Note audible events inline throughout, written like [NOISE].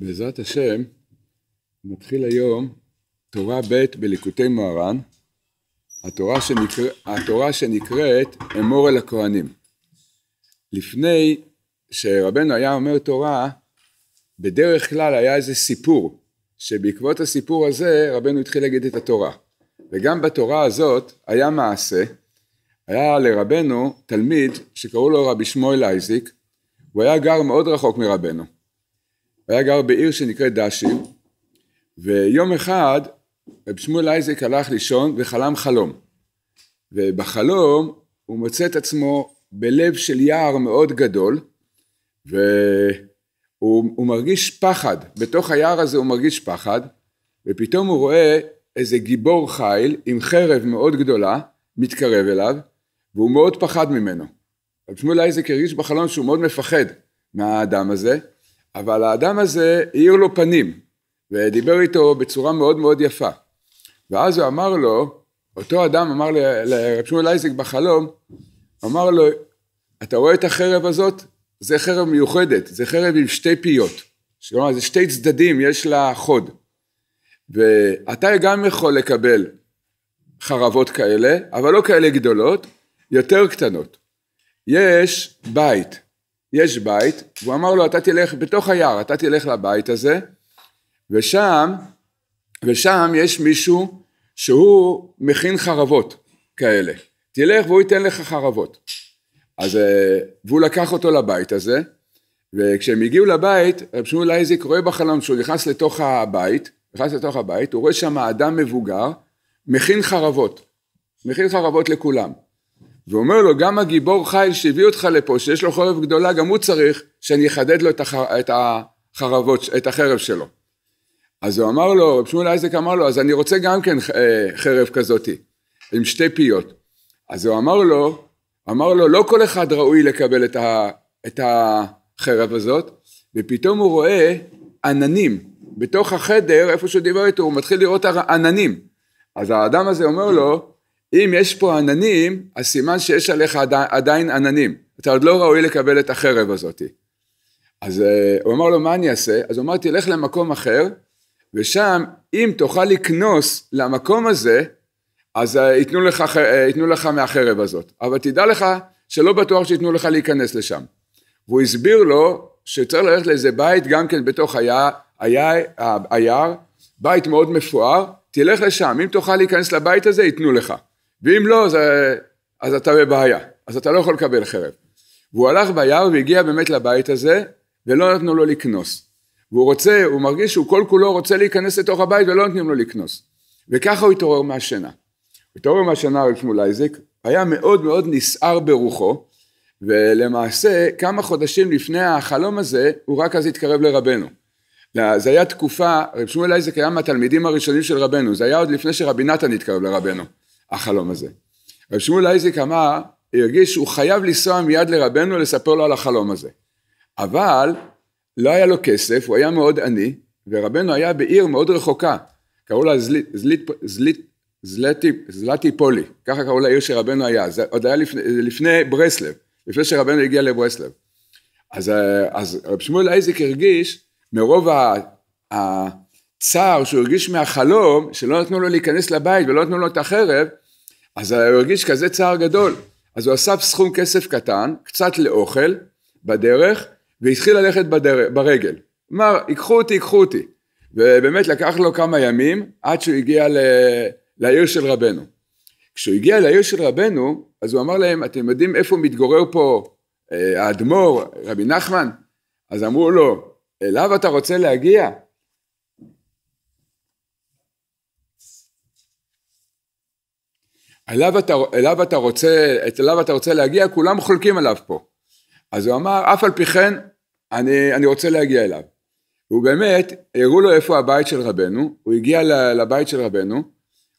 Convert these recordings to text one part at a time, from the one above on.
בעזרת השם, נתחיל היום תורה ב' בליקוטי מוהר"ן, התורה, שנקר... התורה שנקראת אמור אל הכהנים. לפני שרבנו היה אומר תורה, בדרך כלל היה איזה סיפור, שבעקבות הסיפור הזה רבנו התחיל להגיד את התורה. וגם בתורה הזאת היה מעשה, היה לרבנו תלמיד שקראו לו רבי שמואל אייזיק, הוא היה גר מאוד רחוק מרבנו. היה גר בעיר שנקראת דשי, ויום אחד רב שמואל אייזק הלך לישון וחלם חלום. ובחלום הוא מוצא את עצמו בלב של יער מאוד גדול, והוא מרגיש פחד, בתוך היער הזה הוא מרגיש פחד, ופתאום הוא רואה איזה גיבור חיל עם חרב מאוד גדולה מתקרב אליו, והוא מאוד פחד ממנו. רב שמואל אייזק הרגיש בחלום שהוא מאוד מפחד מהאדם הזה, אבל האדם הזה האיר לו פנים, ודיבר איתו בצורה מאוד מאוד יפה. ואז הוא אמר לו, אותו אדם אמר לרב שמואל אייזק בחלום, אמר לו, אתה רואה את החרב הזאת? זה חרב מיוחדת, זה חרב עם שתי פיות. כלומר, זה שתי צדדים, יש לה חוד. ואתה גם יכול לקבל חרבות כאלה, אבל לא כאלה גדולות, יותר קטנות. יש בית, יש בית, והוא אמר לו, אתה תלך, בתוך היער, אתה תלך לבית הזה, ושם, ושם יש מישהו שהוא מכין חרבות כאלה. תלך והוא ייתן לך חרבות. אז, אה, והוא לקח אותו לבית הזה, וכשהם הגיעו לבית, רב שמואל אייזיק רואה בחלום שהוא נכנס לתוך הבית, נכנס לתוך הבית, הוא רואה שם אדם מבוגר, מכין חרבות, מכין חרבות לכולם. ואומר לו, גם הגיבור חיל שהביא אותך לפה, שיש לו חורף גדולה, גם הוא צריך שאני אחדד לו את, הח... את החרבות, את החרב שלו. אז הוא אמר לו, רב שמואל אייזק אמר לו, אז אני רוצה גם כן אה, חרב כזאתי, עם שתי פיות. אז הוא אמר לו, אמר לו, לא כל אחד ראוי לקבל את, ה... את החרב הזאת, ופתאום הוא רואה עננים. בתוך החדר, איפה שהוא דיבר איתו, הוא מתחיל לראות עננים. אז האדם הזה אומר לו, אם יש פה עננים, אז סימן שיש עליך עדיין, עננים. אתה עוד לא ראוי לקבל את החרב הזאת. אז אה, הוא אמר לו, מה אני אעשה? אז הוא אמר, תלך למקום אחר, ושם, אם תוכל לקנוס למקום הזה, אז אה, ייתנו לך, אה, ייתנו לך מהחרב הזאת. אבל תדע לך שלא בטוח שייתנו לך להיכנס לשם. והוא הסביר לו שצריך ללכת לאיזה בית, גם כן בתוך היה, היה, היה, היער בית מאוד מפואר, תלך לשם, אם תוכל להיכנס לבית הזה, ייתנו לך. ואם לא, זה, אז אתה בבעיה, אז אתה לא יכול לקבל חרב. והוא הלך ביער והגיע באמת לבית הזה, ולא נתנו לו לקנוס. והוא רוצה, הוא מרגיש שהוא כל כולו רוצה להיכנס לתוך הבית ולא נותנים לו לקנוס. וככה הוא התעורר מהשינה. הוא התעורר מהשינה הרב שמואל אייזיק, היה מאוד מאוד נסער ברוחו, ולמעשה כמה חודשים לפני החלום הזה, הוא רק אז התקרב לרבנו. זה היה תקופה, רב שמואל אייזק היה מהתלמידים הראשונים של רבנו, זה היה עוד לפני שרבי נתן התקרב לרבנו. החלום הזה. רב שמואל אייזיק אמר, הרגיש שהוא חייב לנסוע מיד לרבנו לספר לו על החלום הזה. אבל לא היה לו כסף, הוא היה מאוד עני, ורבנו היה בעיר מאוד רחוקה, קראו לה זליט, זליט, זליט, זלטי, זלטי פולי, ככה קראו לעיר שרבנו היה, זה עוד היה לפני, לפני ברסלב, לפני שרבנו הגיע לברסלב. אז, אז רב שמואל אייזיק הרגיש מרוב ה, ה, צער שהוא הרגיש מהחלום, שלא נתנו לו להיכנס לבית ולא נתנו לו את החרב, אז הוא הרגיש כזה צער גדול. אז הוא אסף סכום כסף קטן, קצת לאוכל, בדרך, והתחיל ללכת בדר... ברגל. אמר, ייקחו אותי, ייקחו אותי. ובאמת לקח לו כמה ימים עד שהוא הגיע ל... לעיר של רבנו. כשהוא הגיע לעיר של רבנו, אז הוא אמר להם, אתם יודעים איפה מתגורר פה אה, האדמו"ר, רבי נחמן? אז אמרו לו, אליו אתה רוצה להגיע? אליו אתה, אליו אתה רוצה, אליו אתה רוצה להגיע, כולם חולקים עליו פה. אז הוא אמר, אף על פי כן, אני, אני רוצה להגיע אליו. והוא באמת, הראו לו איפה הבית של רבנו, הוא הגיע לבית של רבנו,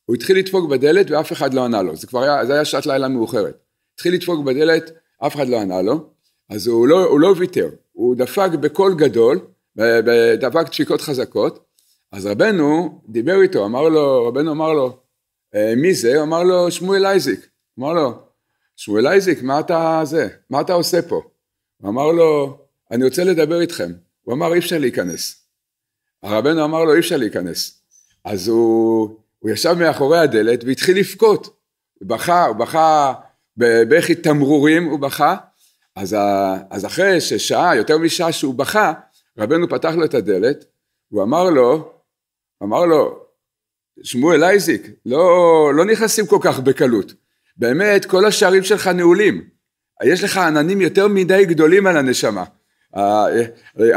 הוא התחיל לדפוק בדלת ואף אחד לא ענה לו, זה כבר היה, זה היה שעת לילה מאוחרת. התחיל לדפוק בדלת, אף אחד לא ענה לו, אז הוא לא, הוא לא ויתר, הוא דפק בקול גדול, דפק דפיקות חזקות, אז רבנו דיבר איתו, אמר לו, רבנו אמר לו, אה, מי זה? הוא אמר לו, שמואל אייזיק. אמר לו, שמואל אייזיק, מה אתה זה? מה אתה עושה פה? הוא אמר לו, אני רוצה לדבר איתכם. הוא אמר, אי אפשר להיכנס. הרבנו אמר לו, אי אפשר להיכנס. אז הוא, הוא ישב מאחורי הדלת והתחיל לבכות. הוא בכה, הוא בכה בבכי תמרורים, הוא בכה. אז, אז אחרי ששעה, יותר משעה שהוא בכה, רבנו פתח לו את הדלת, הוא אמר לו, אמר לו, שמואל אייזיק, לא, לא נכנסים כל כך בקלות. באמת, כל השערים שלך נעולים. יש לך עננים יותר מדי גדולים על הנשמה. אה, אה,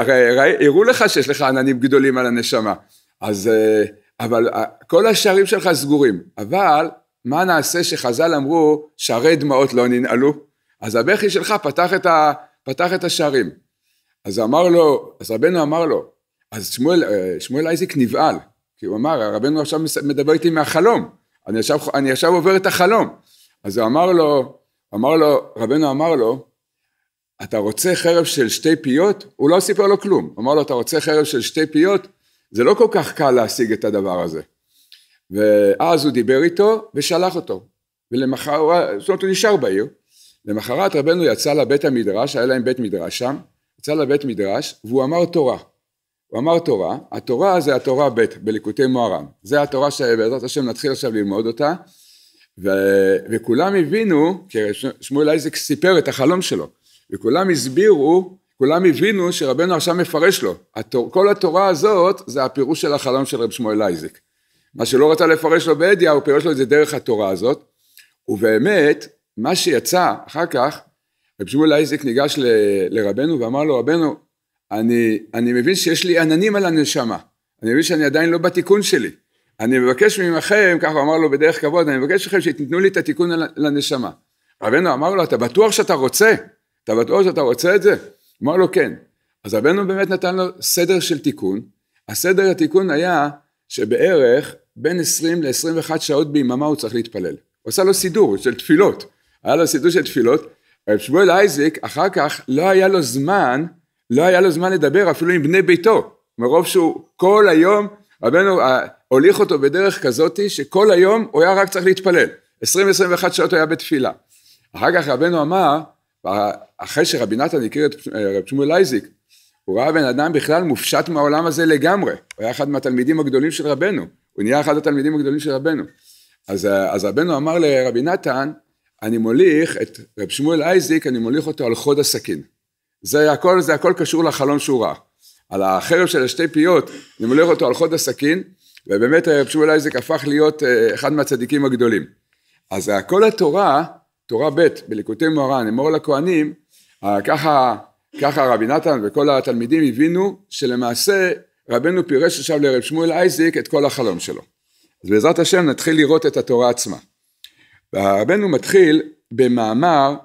הרי הראו לך שיש לך עננים גדולים על הנשמה. אז, אה, אבל כל השערים שלך סגורים. אבל מה נעשה שחז"ל אמרו, שערי דמעות לא ננעלו? אז הבכי שלך פתח את, ה, פתח את השערים. אז אמר לו, אז רבנו אמר לו, אז שמואל, שמואל אייזיק נבהל. כי הוא אמר, רבנו עכשיו מדבר איתי מהחלום, אני עכשיו, אני עכשיו עובר את החלום. אז הוא אמר לו, אמר לו, רבנו אמר לו, אתה רוצה חרב של שתי פיות? הוא לא סיפר לו כלום. הוא אמר לו, אתה רוצה חרב של שתי פיות? זה לא כל כך קל להשיג את הדבר הזה. ואז הוא דיבר איתו ושלח אותו. ולמחרת, זאת אומרת, הוא נשאר בעיר. למחרת רבנו יצא לבית המדרש, היה להם בית מדרש שם, יצא לבית מדרש, והוא אמר תורה. הוא אמר תורה, התורה זה התורה ב' בליקוטי מוהר"ן, זה התורה שבעזרת השם נתחיל עכשיו ללמוד אותה ו... וכולם הבינו, כי שמואל אייזק סיפר את החלום שלו וכולם הסבירו, כולם הבינו שרבנו עכשיו מפרש לו, התור... כל התורה הזאת זה הפירוש של החלום של רב שמואל אייזק, מה שלא רצה לפרש לו באדיה הוא פירש לו את זה דרך התורה הזאת ובאמת מה שיצא אחר כך רב שמואל אייזק ניגש ל... לרבנו ואמר לו רבנו אני, אני מבין שיש לי עננים על הנשמה, אני מבין שאני עדיין לא בתיקון שלי. אני מבקש ממכם, ככה הוא אמר לו בדרך כבוד, אני מבקש מכם שתיתנו לי את התיקון לנשמה. רבנו אמר לו, אתה בטוח שאתה רוצה? אתה בטוח שאתה רוצה את זה? אמר לו, כן. אז רבנו באמת נתן לו סדר של תיקון. הסדר התיקון היה שבערך בין 20 ל-21 שעות ביממה הוא צריך להתפלל. הוא עשה לו סידור של תפילות. היה לו סידור של תפילות. רב שמואל אייזיק, אחר כך לא היה לו זמן לא היה לו זמן לדבר אפילו עם בני ביתו, מרוב שהוא כל היום, רבנו אה, הוליך אותו בדרך כזאתי שכל היום הוא היה רק צריך להתפלל, 20-21 שעות היה בתפילה. אחר כך רבנו אמר, אה, אחרי שרבי נתן הכיר את אה, רב שמואל אייזיק, הוא ראה בן אדם בכלל מופשט מהעולם הזה לגמרי, הוא היה אחד מהתלמידים הגדולים של רבנו, הוא נהיה אחד התלמידים הגדולים של רבנו. אז, אז רבנו אמר לרבי נתן, אני מוליך את רב שמואל אייזיק, אני מוליך אותו על חוד הסכין. זה הכל, זה הכל קשור לחלום שהוא ראה. על החרב של השתי פיות, אני מולך אותו על חוד הסכין, ובאמת הרב אה, שמואל אייזק הפך להיות אה, אחד מהצדיקים הגדולים. אז כל התורה, תורה ב' בליקוטי מוהר"ן, אמור לכהנים, אה, ככה, ככה רבי נתן וכל התלמידים הבינו שלמעשה רבנו פירש עכשיו לרב שמואל אייזק את כל החלום שלו. אז בעזרת השם נתחיל לראות את התורה עצמה. רבנו מתחיל במאמר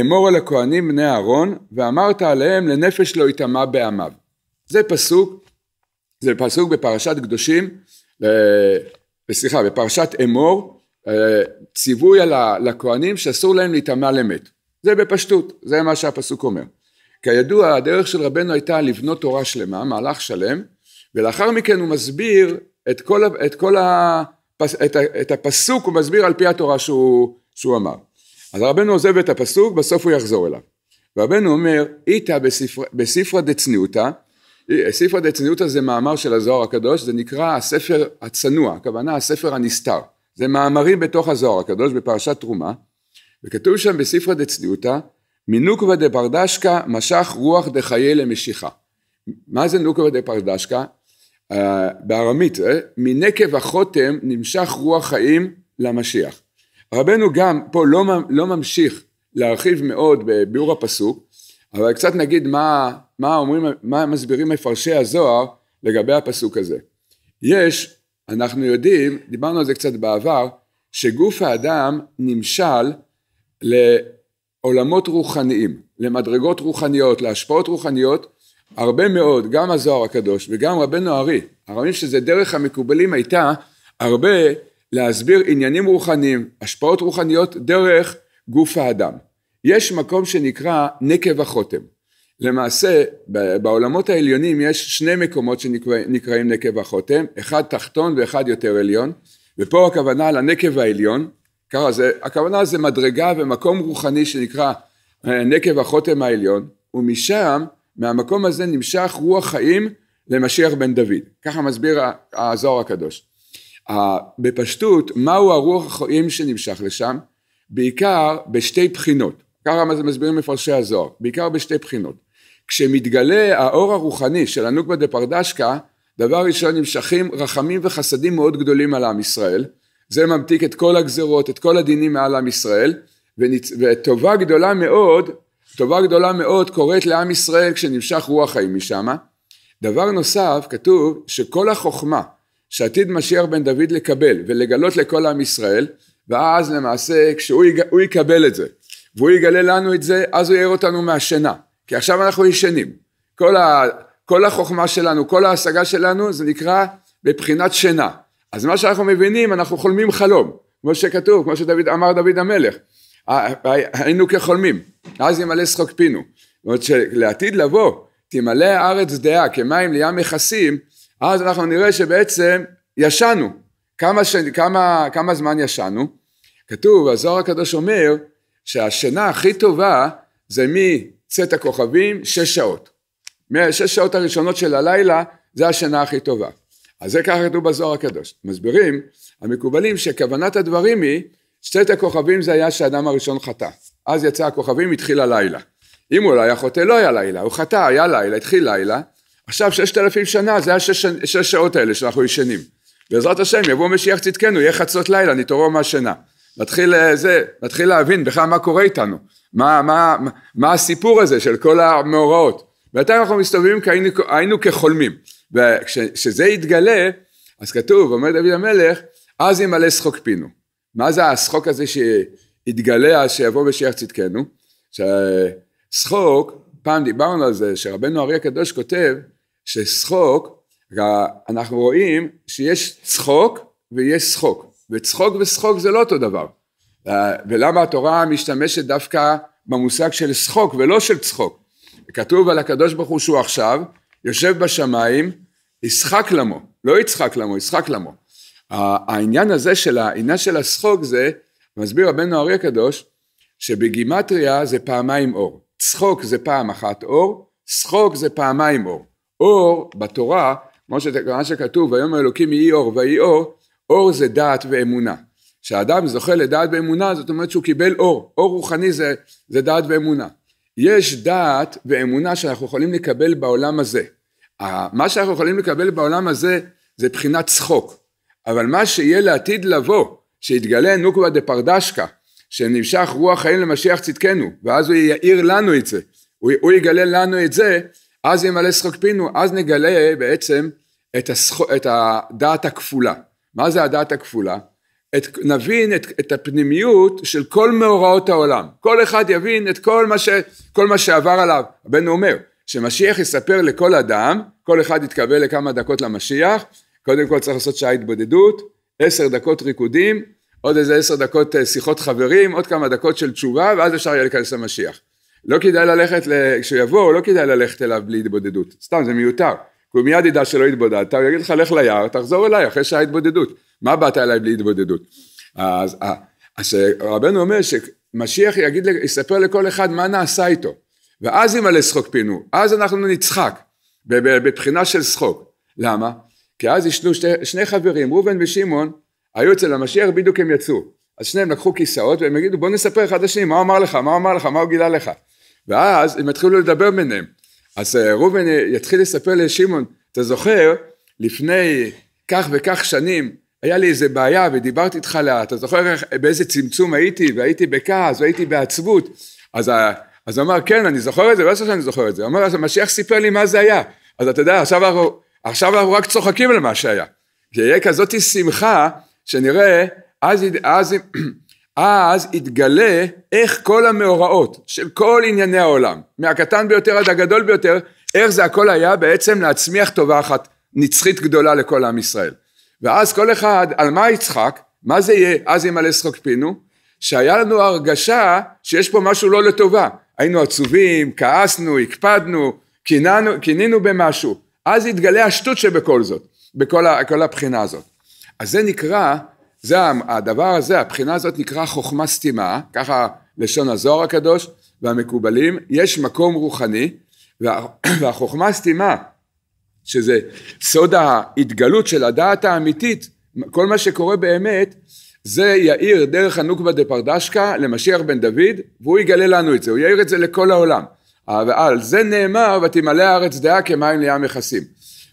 אמור אל הכהנים בני אהרון, ואמרת עליהם לנפש לא יטמע בעמיו. זה פסוק, זה פסוק בפרשת קדושים, אה, סליחה, בפרשת אמור, אה, ציווי על הכהנים שאסור להם להיטמע למת. זה בפשטות, זה מה שהפסוק אומר. כידוע, הדרך של רבנו הייתה לבנות תורה שלמה, מהלך שלם, ולאחר מכן הוא מסביר את כל, את כל הפס, את, את הפסוק, הוא מסביר על פי התורה שהוא, שהוא אמר. אז רבנו עוזב את הפסוק, בסוף הוא יחזור אליו. רבנו אומר, איתא בספרא דצניעותא, אה, ספרא דצניעותא זה מאמר של הזוהר הקדוש, זה נקרא הספר הצנוע, הכוונה הספר הנסתר. זה מאמרים בתוך הזוהר הקדוש בפרשת תרומה, וכתוב שם בספרא דצניעותא, מנוקווה דפרדשקה משך רוח דחיי למשיכה. מה זה נוקווה דפרדשקה? Uh, אה, בארמית, אה, מנקב החותם נמשך רוח חיים למשיח. רבנו גם פה לא, לא ממשיך להרחיב מאוד בביאור הפסוק, אבל קצת נגיד מה, מה אומרים, מה מסבירים מפרשי הזוהר לגבי הפסוק הזה. יש, אנחנו יודעים, דיברנו על זה קצת בעבר, שגוף האדם נמשל לעולמות רוחניים, למדרגות רוחניות, להשפעות רוחניות, הרבה מאוד, גם הזוהר הקדוש וגם רבנו ארי, הרבים שזה דרך המקובלים הייתה הרבה להסביר עניינים רוחניים, השפעות רוחניות, דרך גוף האדם. יש מקום שנקרא נקב החותם. למעשה בעולמות העליונים יש שני מקומות שנקראים נקב החותם, אחד תחתון ואחד יותר עליון, ופה הכוונה לנקב העליון, ככה זה, הכוונה זה מדרגה ומקום רוחני שנקרא אה, נקב החותם העליון, ומשם, מהמקום הזה נמשך רוח חיים למשיח בן דוד, ככה מסביר הזוהר הקדוש. בפשטות, מהו הרוח החיים שנמשך לשם? בעיקר בשתי בחינות. ככה מסבירים מפרשי הזוהר, בעיקר בשתי בחינות. כשמתגלה האור הרוחני של הנוקבה דה פרדשקה, דבר ראשון נמשכים רחמים וחסדים מאוד גדולים על עם ישראל, זה ממתיק את כל הגזרות, את כל הדינים מעל עם ישראל, וניצ... וטובה גדולה מאוד, טובה גדולה מאוד קורית לעם ישראל כשנמשך רוח חיים משם. דבר נוסף, כתוב שכל החוכמה שעתיד משיח בן דוד לקבל ולגלות לכל עם ישראל ואז למעשה כשהוא יקבל את זה והוא יגלה לנו את זה אז הוא יעיר אותנו מהשינה כי עכשיו אנחנו ישנים כל, ה... כל החוכמה שלנו כל ההשגה שלנו זה נקרא בבחינת שינה אז מה שאנחנו מבינים אנחנו חולמים חלום כמו שכתוב כמו שדוד אמר דוד המלך היינו כחולמים אז ימלא שחוק פינו זאת אומרת שלעתיד לבוא תמלא הארץ דעה כמים לים מכסים אז אנחנו נראה שבעצם ישנו. כמה, ש... כמה, כמה זמן ישנו? כתוב, הזוהר הקדוש אומר שהשינה הכי טובה זה מצאת הכוכבים שש שעות. מהשש שעות הראשונות של הלילה זה השינה הכי טובה. אז זה ככה כתוב בזוהר הקדוש. מסבירים המקובלים שכוונת הדברים היא שצאת הכוכבים זה היה שהאדם הראשון חטא. אז יצא הכוכבים התחיל הלילה. אם הוא לא היה חוטא לא היה לילה, הוא חטא היה לילה התחיל לילה עכשיו ששת אלפים שנה זה השש שש שעות האלה שאנחנו ישנים. בעזרת השם יבוא משיח צדקנו, יהיה חצות לילה, נתעורר מהשינה. נתחיל, אה, זה, נתחיל להבין בכלל מה קורה איתנו, מה, מה, מה, הסיפור הזה של כל המאורעות. בינתיים אנחנו מסתובבים כי היינו, היינו כחולמים. וכשזה יתגלה, אז כתוב, אומר דוד המלך, אז ימלא שחוק פינו. מה זה השחוק הזה שיתגלה אז שיבוא משיח צדקנו? שחוק פעם דיברנו על זה, שרבנו אריה הקדוש כותב, ששחוק, אנחנו רואים שיש צחוק ויש שחוק, וצחוק ושחוק זה לא אותו דבר. ולמה התורה משתמשת דווקא במושג של שחוק ולא של צחוק. כתוב על הקדוש ברוך הוא שהוא עכשיו יושב בשמיים, ישחק למו, לא יצחק למו, ישחק למו. העניין הזה של העניין של השחוק זה, מסביר רבנו אריה הקדוש, שבגימטריה זה פעמיים אור. צחוק זה פעם אחת אור, שחוק זה פעמיים אור. אור בתורה, מה שכתוב, ויאמר אלוקים יהי אור ויהי אור, אור זה דעת ואמונה. כשאדם זוכה לדעת ואמונה, זאת אומרת שהוא קיבל אור. אור רוחני זה, זה דעת ואמונה. יש דעת ואמונה שאנחנו יכולים לקבל בעולם הזה. מה שאנחנו יכולים לקבל בעולם הזה זה בחינת צחוק. אבל מה שיהיה לעתיד לבוא, שיתגלה נוקבה פרדשקה, שנמשך רוח חיים למשיח צדקנו, ואז הוא יאיר לנו את זה. הוא, הוא יגלה לנו את זה אז ימלא שחוק פינו, אז נגלה בעצם את, השחו, את הדעת הכפולה. מה זה הדעת הכפולה? את... נבין את... את הפנימיות של כל מאורעות העולם. כל אחד יבין את כל מה, ש... כל מה שעבר עליו. הבן אומר, שמשיח יספר לכל אדם, כל אחד יתקבל לכמה דקות למשיח, קודם כל צריך לעשות שעה התבודדות, עשר דקות ריקודים, עוד איזה עשר דקות אה, שיחות חברים, עוד כמה דקות של תשובה, ואז אפשר יהיה להיכנס למשיח. לא כדאי ללכת, כשיבואו, לא כדאי ללכת אליו בלי התבודדות, סתם זה מיותר, כי הוא מיד ידע שלא התבודדת, הוא יגיד לך לך ליער, תחזור אליי אחרי שהיה התבודדות, מה באת אליי בלי התבודדות? אז, אה, אז רבנו אומר שמשיח יגיד, יספר לכל אחד מה נעשה איתו, ואז ימלא שחוק פינו, אז אנחנו נצחק, בבחינה של שחוק, למה? כי אז ישנו שני, שני חברים, ראובן ושמעון, היו אצל המשיח, בדיוק הם יצאו, אז שניהם לקחו כיסאות והם יגידו בוא נספר אחד לשני מה הוא אמר לך, מה הוא אמר לך, מה הוא גילה לך ואז הם יתחילו לדבר ביניהם. אז אה, ראובן יתחיל לספר לשמעון, אתה זוכר, לפני כך וכך שנים, היה לי איזה בעיה ודיברתי איתך לאט, אתה זוכר באיזה צמצום הייתי, והייתי בכעס, והייתי בעצבות, אז, הוא אמר, כן, אני זוכר את זה, לא שאני זוכר את זה, הוא אמר, אז המשיח סיפר לי מה זה היה, אז אתה יודע, עכשיו אנחנו, עכשיו אנחנו רק צוחקים על מה שהיה, שיהיה כזאת שמחה, שנראה, אז, אז אז יתגלה איך כל המאורעות של כל ענייני העולם, מהקטן ביותר עד הגדול ביותר, איך זה הכל היה בעצם להצמיח טובה אחת נצחית גדולה לכל עם ישראל. ואז כל אחד, על מה יצחק? מה זה יהיה? אז ימלא שחוק פינו, שהיה לנו הרגשה שיש פה משהו לא לטובה. היינו עצובים, כעסנו, הקפדנו, קיננו, קינינו במשהו. אז יתגלה השטות שבכל זאת, בכל הבחינה הזאת. אז זה נקרא זה הדבר הזה, הבחינה הזאת נקרא חוכמה סתימה, ככה לשון הזוהר הקדוש והמקובלים, יש מקום רוחני, וה, [CLEARS THROAT] והחוכמה סתימה, שזה סוד ההתגלות של הדעת האמיתית, כל מה שקורה באמת, זה יאיר דרך הנוקבה דה פרדשקה למשיח בן דוד, והוא יגלה לנו את זה, הוא יאיר את זה לכל העולם. ועל זה נאמר, ותמלא הארץ דעה כמים לים מכסים.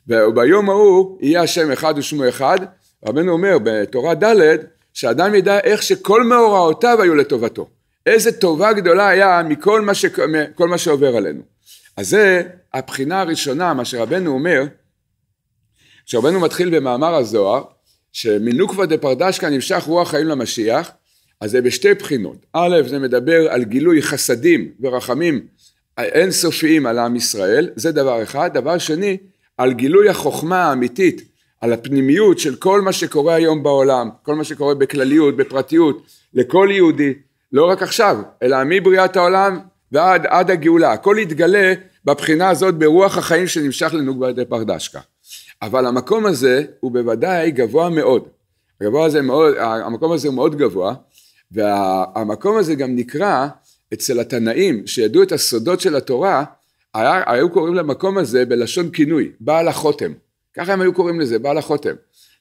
וביום ההוא יהיה השם אחד ושמו אחד, רבנו אומר בתורה ד' שאדם ידע איך שכל מאורעותיו היו לטובתו. איזה טובה גדולה היה מכל מה, ש... כל מה שעובר עלינו. אז זה הבחינה הראשונה, מה שרבנו אומר, כשרבנו מתחיל במאמר הזוהר, שמנוקווה דפרדשקה נמשך רוח חיים למשיח, אז זה בשתי בחינות. א', זה מדבר על גילוי חסדים ורחמים אינסופיים על עם ישראל, זה דבר אחד. דבר שני, על גילוי החוכמה האמיתית על הפנימיות של כל מה שקורה היום בעולם, כל מה שקורה בכלליות, בפרטיות, לכל יהודי, לא רק עכשיו, אלא מבריאת העולם ועד עד הגאולה, הכל יתגלה בבחינה הזאת ברוח החיים שנמשך לנוגבה ידי פרדשקה. אבל המקום הזה הוא בוודאי גבוה מאוד. הגבוה הזה מאוד, המקום הזה הוא מאוד גבוה, והמקום הזה גם נקרא אצל התנאים שידעו את הסודות של התורה, היה, היו קוראים למקום הזה בלשון כינוי, בעל החותם. ככה הם היו קוראים לזה, בעל החותם.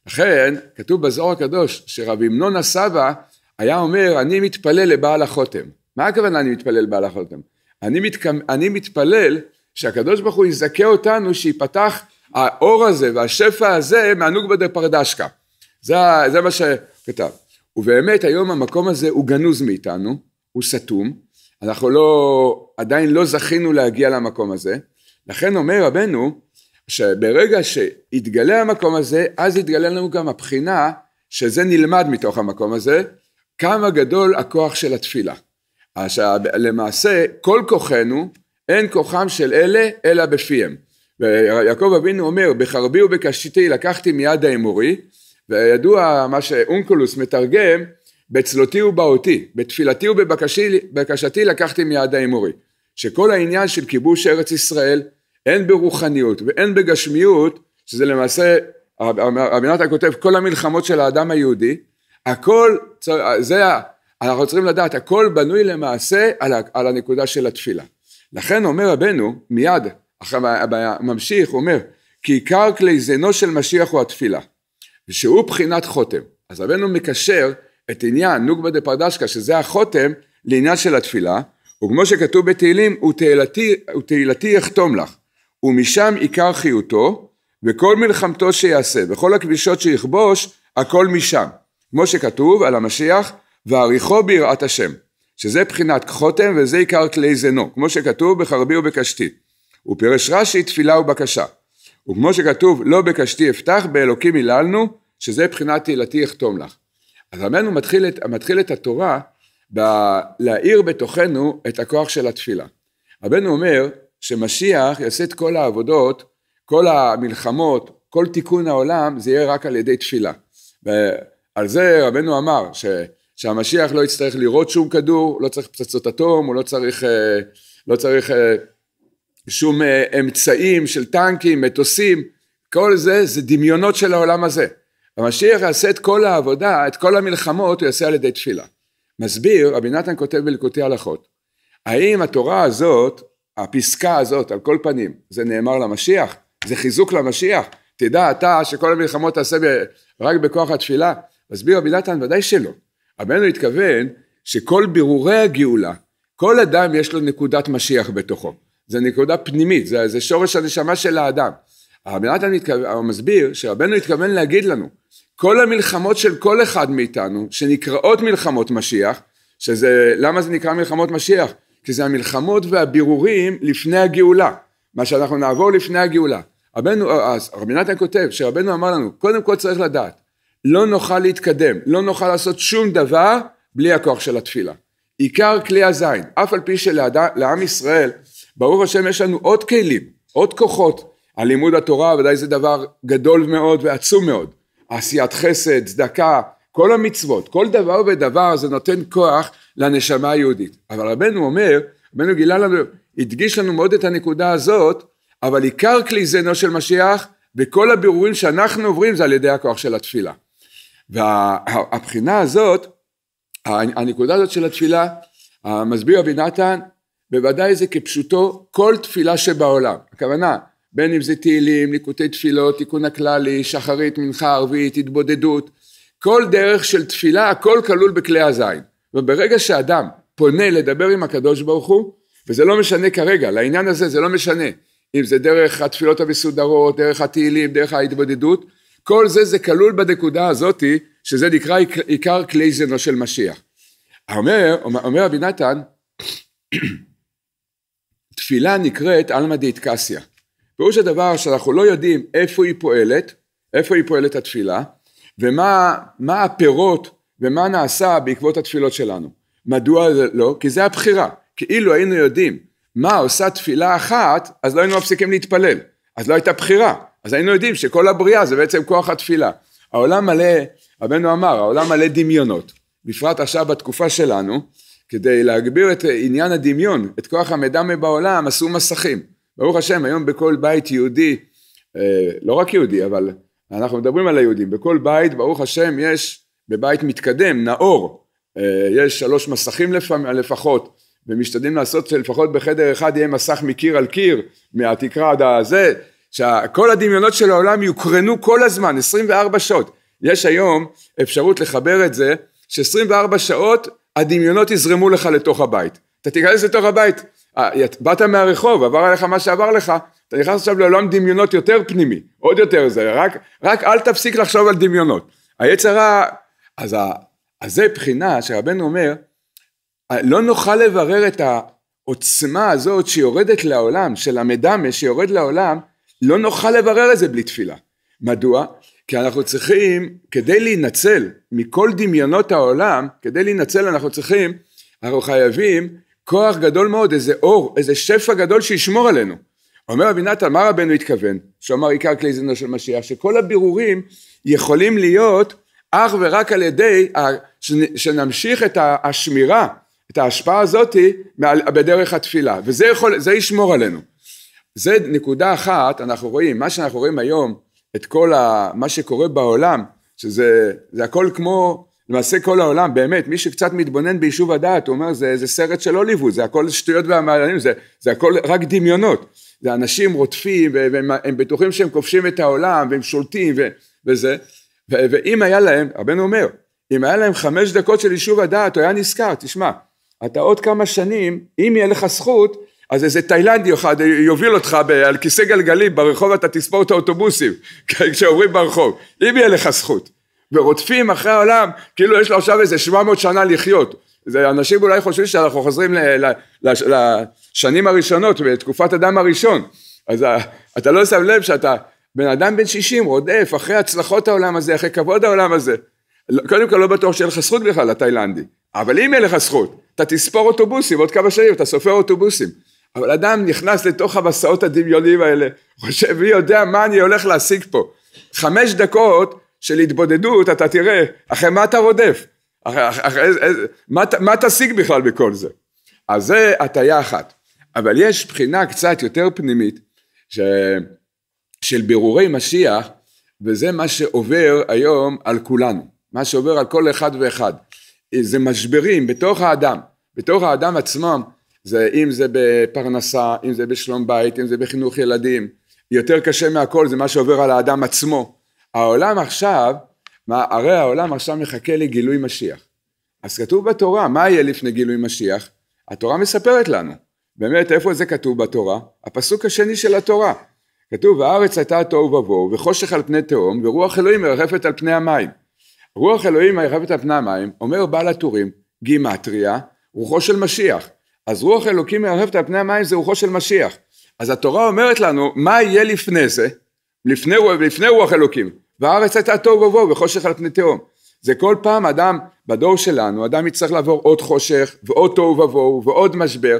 לכן, כתוב בזוהר הקדוש, שרבי אמנון הסבא היה אומר, אני מתפלל לבעל החותם. מה הכוונה אני מתפלל לבעל החותם? אני, מתק... אני מתפלל שהקדוש ברוך הוא יזכה אותנו שיפתח האור הזה והשפע הזה מהנוגבא דפרדשקה. זה, זה מה שכתב. ובאמת היום המקום הזה הוא גנוז מאיתנו, הוא סתום, אנחנו לא, עדיין לא זכינו להגיע למקום הזה. לכן אומר רבנו, שברגע שהתגלה המקום הזה, אז התגלה לנו גם הבחינה, שזה נלמד מתוך המקום הזה, כמה גדול הכוח של התפילה. עכשיו, למעשה, כל כוחנו, אין כוחם של אלה, אלא בפיהם. ויעקב אבינו אומר, בחרבי ובקשתי לקחתי מיד האמורי, וידוע מה שאונקולוס מתרגם, בצלותי ובאותי, בתפילתי ובבקשתי לקחתי מיד האמורי. שכל העניין של כיבוש ארץ ישראל, הן ברוחניות והן בגשמיות, שזה למעשה, רבי נתן כותב, כל המלחמות של האדם היהודי, הכל, זה, אנחנו צריכים לדעת, הכל בנוי למעשה על, על הנקודה של התפילה. לכן אומר רבנו, מיד, ממשיך, אומר, כי עיקר כלי זינו של משיח הוא התפילה, ושהוא בחינת חותם. אז רבנו מקשר את עניין נוגבא דה פרדשקה, שזה החותם, לעניין של התפילה, וכמו שכתוב בתהילים, ותהילתי יחתום לך. ומשם עיקר חיותו, וכל מלחמתו שיעשה, וכל הכבישות שיכבוש, הכל משם. כמו שכתוב על המשיח, ועריכו ביראת השם, שזה בחינת חותם וזה עיקר כלי זנו, כמו שכתוב בחרבי ובקשתי. ופירש רש"י תפילה ובקשה. וכמו שכתוב לא בקשתי אפתח באלוקים היללנו שזה בחינת תהילתי אחתום לך. אז רבנו מתחיל מתחיל את התורה ב- להאיר בתוכנו את הכוח של התפילה. רבנו אומר שמשיח יעשה את כל העבודות, כל המלחמות, כל תיקון העולם, זה יהיה רק על ידי תפילה. ועל זה רבנו אמר, ש, שהמשיח לא יצטרך לירות שום כדור, לא צריך פצצות אטום, הוא לא צריך, אה, לא צריך אה, שום אה, אמצעים של טנקים, מטוסים, כל זה זה דמיונות של העולם הזה. המשיח יעשה את כל העבודה, את כל המלחמות, הוא יעשה על ידי תפילה. מסביר, רבי נתן כותב בלקוטי הלכות, האם התורה הזאת הפסקה הזאת, על כל פנים, זה נאמר למשיח, זה חיזוק למשיח. תדע אתה שכל המלחמות תעשה ב, רק בכוח התפילה. מסביר רבי נתן, ודאי שלא. רבנו התכוון שכל בירורי הגאולה, כל אדם יש לו נקודת משיח בתוכו. זה נקודה פנימית, זה, זה שורש הנשמה של האדם. רבי נתן מתכו... מסביר שרבנו התכוון להגיד לנו, כל המלחמות של כל אחד מאיתנו, שנקראות מלחמות משיח, שזה, למה זה נקרא מלחמות משיח? שזה המלחמות והבירורים לפני הגאולה, מה שאנחנו נעבור לפני הגאולה. רבנו, רבי נתן כותב שרבנו אמר לנו, קודם כל צריך לדעת, לא נוכל להתקדם, לא נוכל לעשות שום דבר בלי הכוח של התפילה. עיקר כלי הזין, אף על פי שלעם ישראל, ברוך השם יש לנו עוד כלים, עוד כוחות. הלימוד התורה ודאי זה דבר גדול מאוד ועצום מאוד. עשיית חסד, צדקה, כל המצוות, כל דבר ודבר זה נותן כוח לנשמה היהודית. אבל רבנו אומר, רבנו גילה לנו, הדגיש לנו מאוד את הנקודה הזאת, אבל עיקר כלי זנו של משיח, וכל הבירורים שאנחנו עוברים זה על ידי הכוח של התפילה. והבחינה וה, הזאת, הנקודה הזאת של התפילה, מסביר אבי נתן, בוודאי זה כפשוטו כל תפילה שבעולם. הכוונה, בין אם זה תהילים, ליקוטי תפילות, תיקון הכללי, שחרית, מנחה ערבית, התבודדות, כל דרך של תפילה, הכל כלול בכלי הזין. וברגע שאדם פונה לדבר עם הקדוש ברוך הוא, וזה לא משנה כרגע, לעניין הזה זה לא משנה, אם זה דרך התפילות המסודרות, דרך התהילים, דרך ההתבודדות, כל זה זה כלול בנקודה הזאתי, שזה נקרא עיקר כלי זינו של משיח. אומר, אומר רבי נתן, [CLEARS THROAT] תפילה נקראת עלמא דאיטקסיה. פירוש הדבר שאנחנו לא יודעים איפה היא פועלת, איפה היא פועלת התפילה, ומה הפירות ומה נעשה בעקבות התפילות שלנו. מדוע לא? כי זה הבחירה. כאילו היינו יודעים מה עושה תפילה אחת, אז לא היינו מפסיקים להתפלל. אז לא הייתה בחירה. אז היינו יודעים שכל הבריאה זה בעצם כוח התפילה. העולם מלא, רבנו אמר, העולם מלא דמיונות. בפרט עכשיו בתקופה שלנו, כדי להגביר את עניין הדמיון, את כוח המדמה בעולם, עשו מסכים. ברוך השם, היום בכל בית יהודי, אה, לא רק יהודי, אבל אנחנו מדברים על היהודים, בכל בית ברוך השם יש, בבית מתקדם, נאור, אה, יש שלוש מסכים לפחות, ומשתדלים לעשות שלפחות בחדר אחד יהיה מסך מקיר על קיר, מהתקרה עד הזה, שכל הדמיונות של העולם יוקרנו כל הזמן, 24 שעות. יש היום אפשרות לחבר את זה, ש-24 שעות הדמיונות יזרמו לך לתוך הבית. אתה תיכנס לתוך הבית, אה, באת מהרחוב, עבר עליך מה שעבר לך, אתה נכנס עכשיו לעולם דמיונות יותר פנימי, עוד יותר זה, רק, רק אל תפסיק לחשוב על דמיונות. היצר ה... אז, ה... אז זה בחינה שרבנו אומר, לא נוכל לברר את העוצמה הזאת שיורדת לעולם, של המדמה שיורד לעולם, לא נוכל לברר את זה בלי תפילה. מדוע? כי אנחנו צריכים, כדי להינצל מכל דמיונות העולם, כדי להינצל אנחנו צריכים, אנחנו חייבים כוח גדול מאוד, איזה אור, איזה שפע גדול שישמור עלינו. אומר רבי נתן, מה רבנו התכוון? שאמר עיקר כלי זינו של משיח, שכל הבירורים יכולים להיות אך ורק על ידי שנמשיך את השמירה, את ההשפעה הזאתי בדרך התפילה, וזה יכול, זה ישמור עלינו. זה נקודה אחת, אנחנו רואים, מה שאנחנו רואים היום, את כל ה, מה שקורה בעולם, שזה הכל כמו, למעשה כל העולם, באמת, מי שקצת מתבונן ביישוב הדעת, הוא אומר, זה, זה סרט של הוליווד, זה הכל שטויות והמעלנים, זה, זה הכל רק דמיונות. זה אנשים רודפים והם הם בטוחים שהם כובשים את העולם והם שולטים ו, וזה ו, ואם היה להם רבנו אומר אם היה להם חמש דקות של יישוב הדעת הוא היה נזכר תשמע אתה עוד כמה שנים אם יהיה לך זכות אז איזה תאילנדי אחד יוביל אותך ב- על כיסא גלגלים ברחוב אתה תספור את האוטובוסים [LAUGHS] כן, כשעוברים ברחוב אם יהיה לך זכות ורודפים אחרי העולם כאילו יש לו עכשיו איזה 700 שנה לחיות זה, אנשים אולי חושבים שאנחנו חוזרים ל, ל, ל, לשנים הראשונות, לתקופת אדם הראשון. אז אתה לא שם לב שאתה בן אדם בן 60 רודף אחרי הצלחות העולם הזה, אחרי כבוד העולם הזה. לא, קודם כל לא בטוח שיהיה לך זכות בכלל לתאילנדי, אבל אם אין לך זכות, אתה תספור אוטובוסים עוד כמה שנים, אתה סופר אוטובוסים. אבל אדם נכנס לתוך המסעות הדמיוניים האלה, חושב מי יודע מה אני הולך להשיג פה. חמש דקות של התבודדות אתה תראה אחרי מה אתה רודף. אחרי, אחרי, מה, מה תשיג בכלל בכל זה? אז זה הטיה אחת. אבל יש בחינה קצת יותר פנימית ש, של בירורי משיח, וזה מה שעובר היום על כולנו, מה שעובר על כל אחד ואחד. זה משברים בתוך האדם, בתוך האדם עצמם, זה, אם זה בפרנסה, אם זה בשלום בית, אם זה בחינוך ילדים, יותר קשה מהכל זה מה שעובר על האדם עצמו. העולם עכשיו מה, הרי העולם עכשיו מחכה לגילוי משיח. אז כתוב בתורה, מה יהיה לפני גילוי משיח? התורה מספרת לנו. באמת, איפה זה כתוב בתורה? הפסוק השני של התורה. כתוב, והארץ הייתה תוהו ובוהו, וחושך על פני תהום, ורוח אלוהים מרחפת על פני המים. רוח אלוהים מרחפת על פני המים, אומר בעל הטורים, גימטריה, רוחו של משיח. אז רוח אלוקים מרחפת על פני המים זה רוחו של משיח. אז התורה אומרת לנו, מה יהיה לפני זה? לפני, לפני רוח אלוקים. והארץ הייתה תוהו ובוהו וחושך על פני תהום. זה כל פעם אדם, בדור שלנו, אדם יצטרך לעבור עוד חושך ועוד תוהו ובוהו ועוד משבר.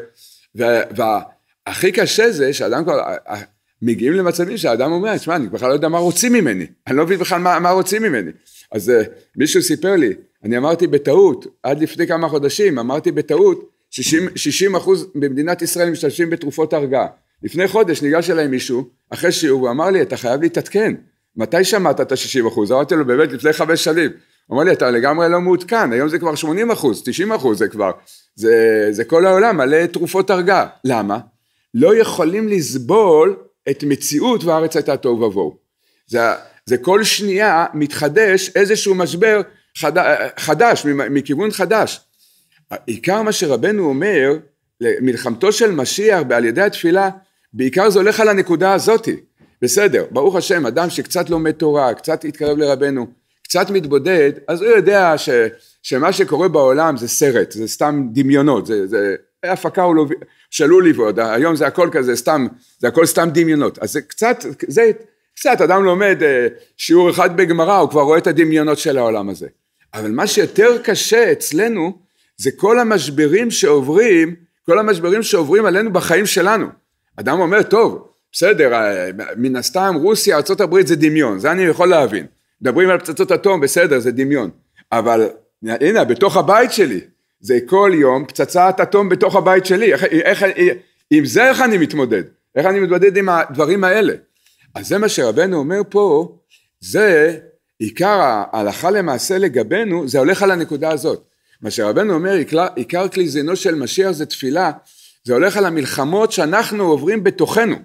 והכי קשה זה שאדם כבר, אה, אה, מגיעים למצבים שהאדם אומר, תשמע, אני בכלל לא יודע מה רוצים ממני, אני לא מבין בכלל מה, מה רוצים ממני. אז אה, מישהו סיפר לי, אני אמרתי בטעות, עד לפני כמה חודשים, אמרתי בטעות, 60, 60 אחוז במדינת ישראל משתמשים בתרופות הרגעה. לפני חודש ניגש אליי מישהו, אחרי שיעור, הוא אמר לי, אתה חייב להתעדכן. מתי שמעת את ה-60 אחוז? אמרתי לו, באמת, לפני חמש שנים. אמר לי, אתה לגמרי לא מעודכן, היום זה כבר 80 אחוז, 90 אחוז זה כבר, זה, זה כל העולם מלא תרופות הרגעה. למה? לא יכולים לסבול את מציאות והארץ הייתה תוהו ובוהו. זה, זה כל שנייה מתחדש איזשהו משבר חד, חדש, מכיוון חדש. עיקר מה שרבנו אומר, מלחמתו של משיח ועל ידי התפילה, בעיקר זה הולך על הנקודה הזאתי. בסדר, ברוך השם, אדם שקצת לומד תורה, קצת התקרב לרבנו, קצת מתבודד, אז הוא יודע ש, שמה שקורה בעולם זה סרט, זה סתם דמיונות, זה, זה הפקה הוא לא, שעלול ועוד, היום זה הכל כזה סתם, זה הכל סתם דמיונות, אז זה קצת, זה קצת, אדם לומד אה, שיעור אחד בגמרא, הוא כבר רואה את הדמיונות של העולם הזה. אבל מה שיותר קשה אצלנו, זה כל המשברים שעוברים, כל המשברים שעוברים עלינו בחיים שלנו. אדם אומר, טוב, בסדר, אה, מן הסתם רוסיה, ארה"ב זה דמיון, זה אני יכול להבין. מדברים על פצצות אטום, בסדר, זה דמיון. אבל הנה, בתוך הבית שלי, זה כל יום פצצת אטום בתוך הבית שלי. איך, איך, איך, עם זה איך אני מתמודד? איך אני מתמודד עם הדברים האלה? אז זה מה שרבנו אומר פה, זה עיקר ההלכה למעשה לגבינו, זה הולך על הנקודה הזאת. מה שרבנו אומר, עיקר כלי זינו של משיח זה תפילה, זה הולך על המלחמות שאנחנו עוברים בתוכנו.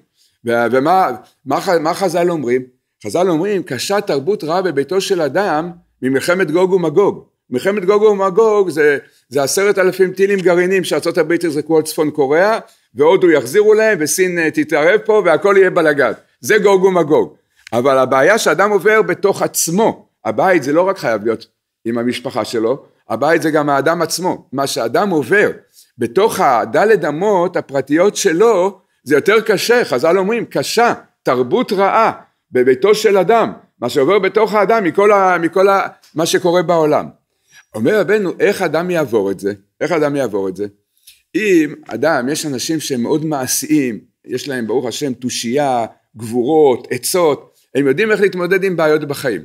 ומה מה, מה חז"ל אומרים? חז"ל אומרים, קשה תרבות רעה בביתו של אדם ממלחמת גוג ומגוג. מלחמת גוג ומגוג זה, זה עשרת אלפים טילים גרעינים שארצות הברית יזרקו על צפון קוריאה, והודו יחזירו להם, וסין אה, תתערב פה, והכל יהיה בלאגן. זה גוג ומגוג. אבל הבעיה שאדם עובר בתוך עצמו, הבית זה לא רק חייב להיות עם המשפחה שלו, הבית זה גם האדם עצמו. מה שאדם עובר בתוך הדלת אמות הפרטיות שלו, זה יותר קשה, חז"ל אומרים, קשה, תרבות רעה בביתו של אדם, מה שעובר בתוך האדם מכל, ה, מכל ה, מה שקורה בעולם. אומר רבנו, איך אדם יעבור את זה? איך אדם יעבור את זה? אם אדם, יש אנשים שהם מאוד מעשיים, יש להם ברוך השם תושייה, גבורות, עצות, הם יודעים איך להתמודד עם בעיות בחיים.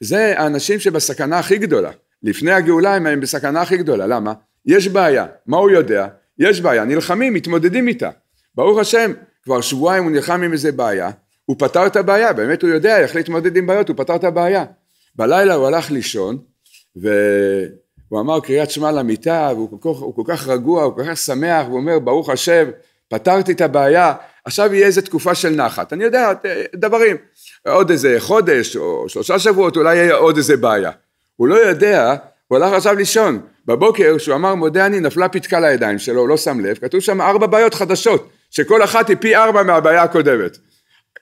זה האנשים שבסכנה הכי גדולה. לפני הגאולה הם, הם בסכנה הכי גדולה, למה? יש בעיה, מה הוא יודע? יש בעיה, נלחמים, מתמודדים איתה. ברוך השם, כבר שבועיים הוא נלחם עם איזה בעיה, הוא פתר את הבעיה, באמת הוא יודע איך להתמודד עם בעיות, הוא פתר את הבעיה. בלילה הוא הלך לישון, והוא אמר קריאת שמע למיטה, והוא כל כך, כל כך רגוע, הוא כל כך שמח, הוא אומר, ברוך השם, פתרתי את הבעיה, עכשיו יהיה איזה תקופה של נחת. אני יודע, דברים. עוד איזה חודש או שלושה שבועות, אולי יהיה עוד איזה בעיה. הוא לא יודע, הוא הלך עכשיו לישון. בבוקר, כשהוא אמר מודה אני, נפלה פתקה לידיים שלו, הוא לא שם לב, כתוב שם ארבע בעיות חדשות. שכל אחת היא פי ארבע מהבעיה הקודמת.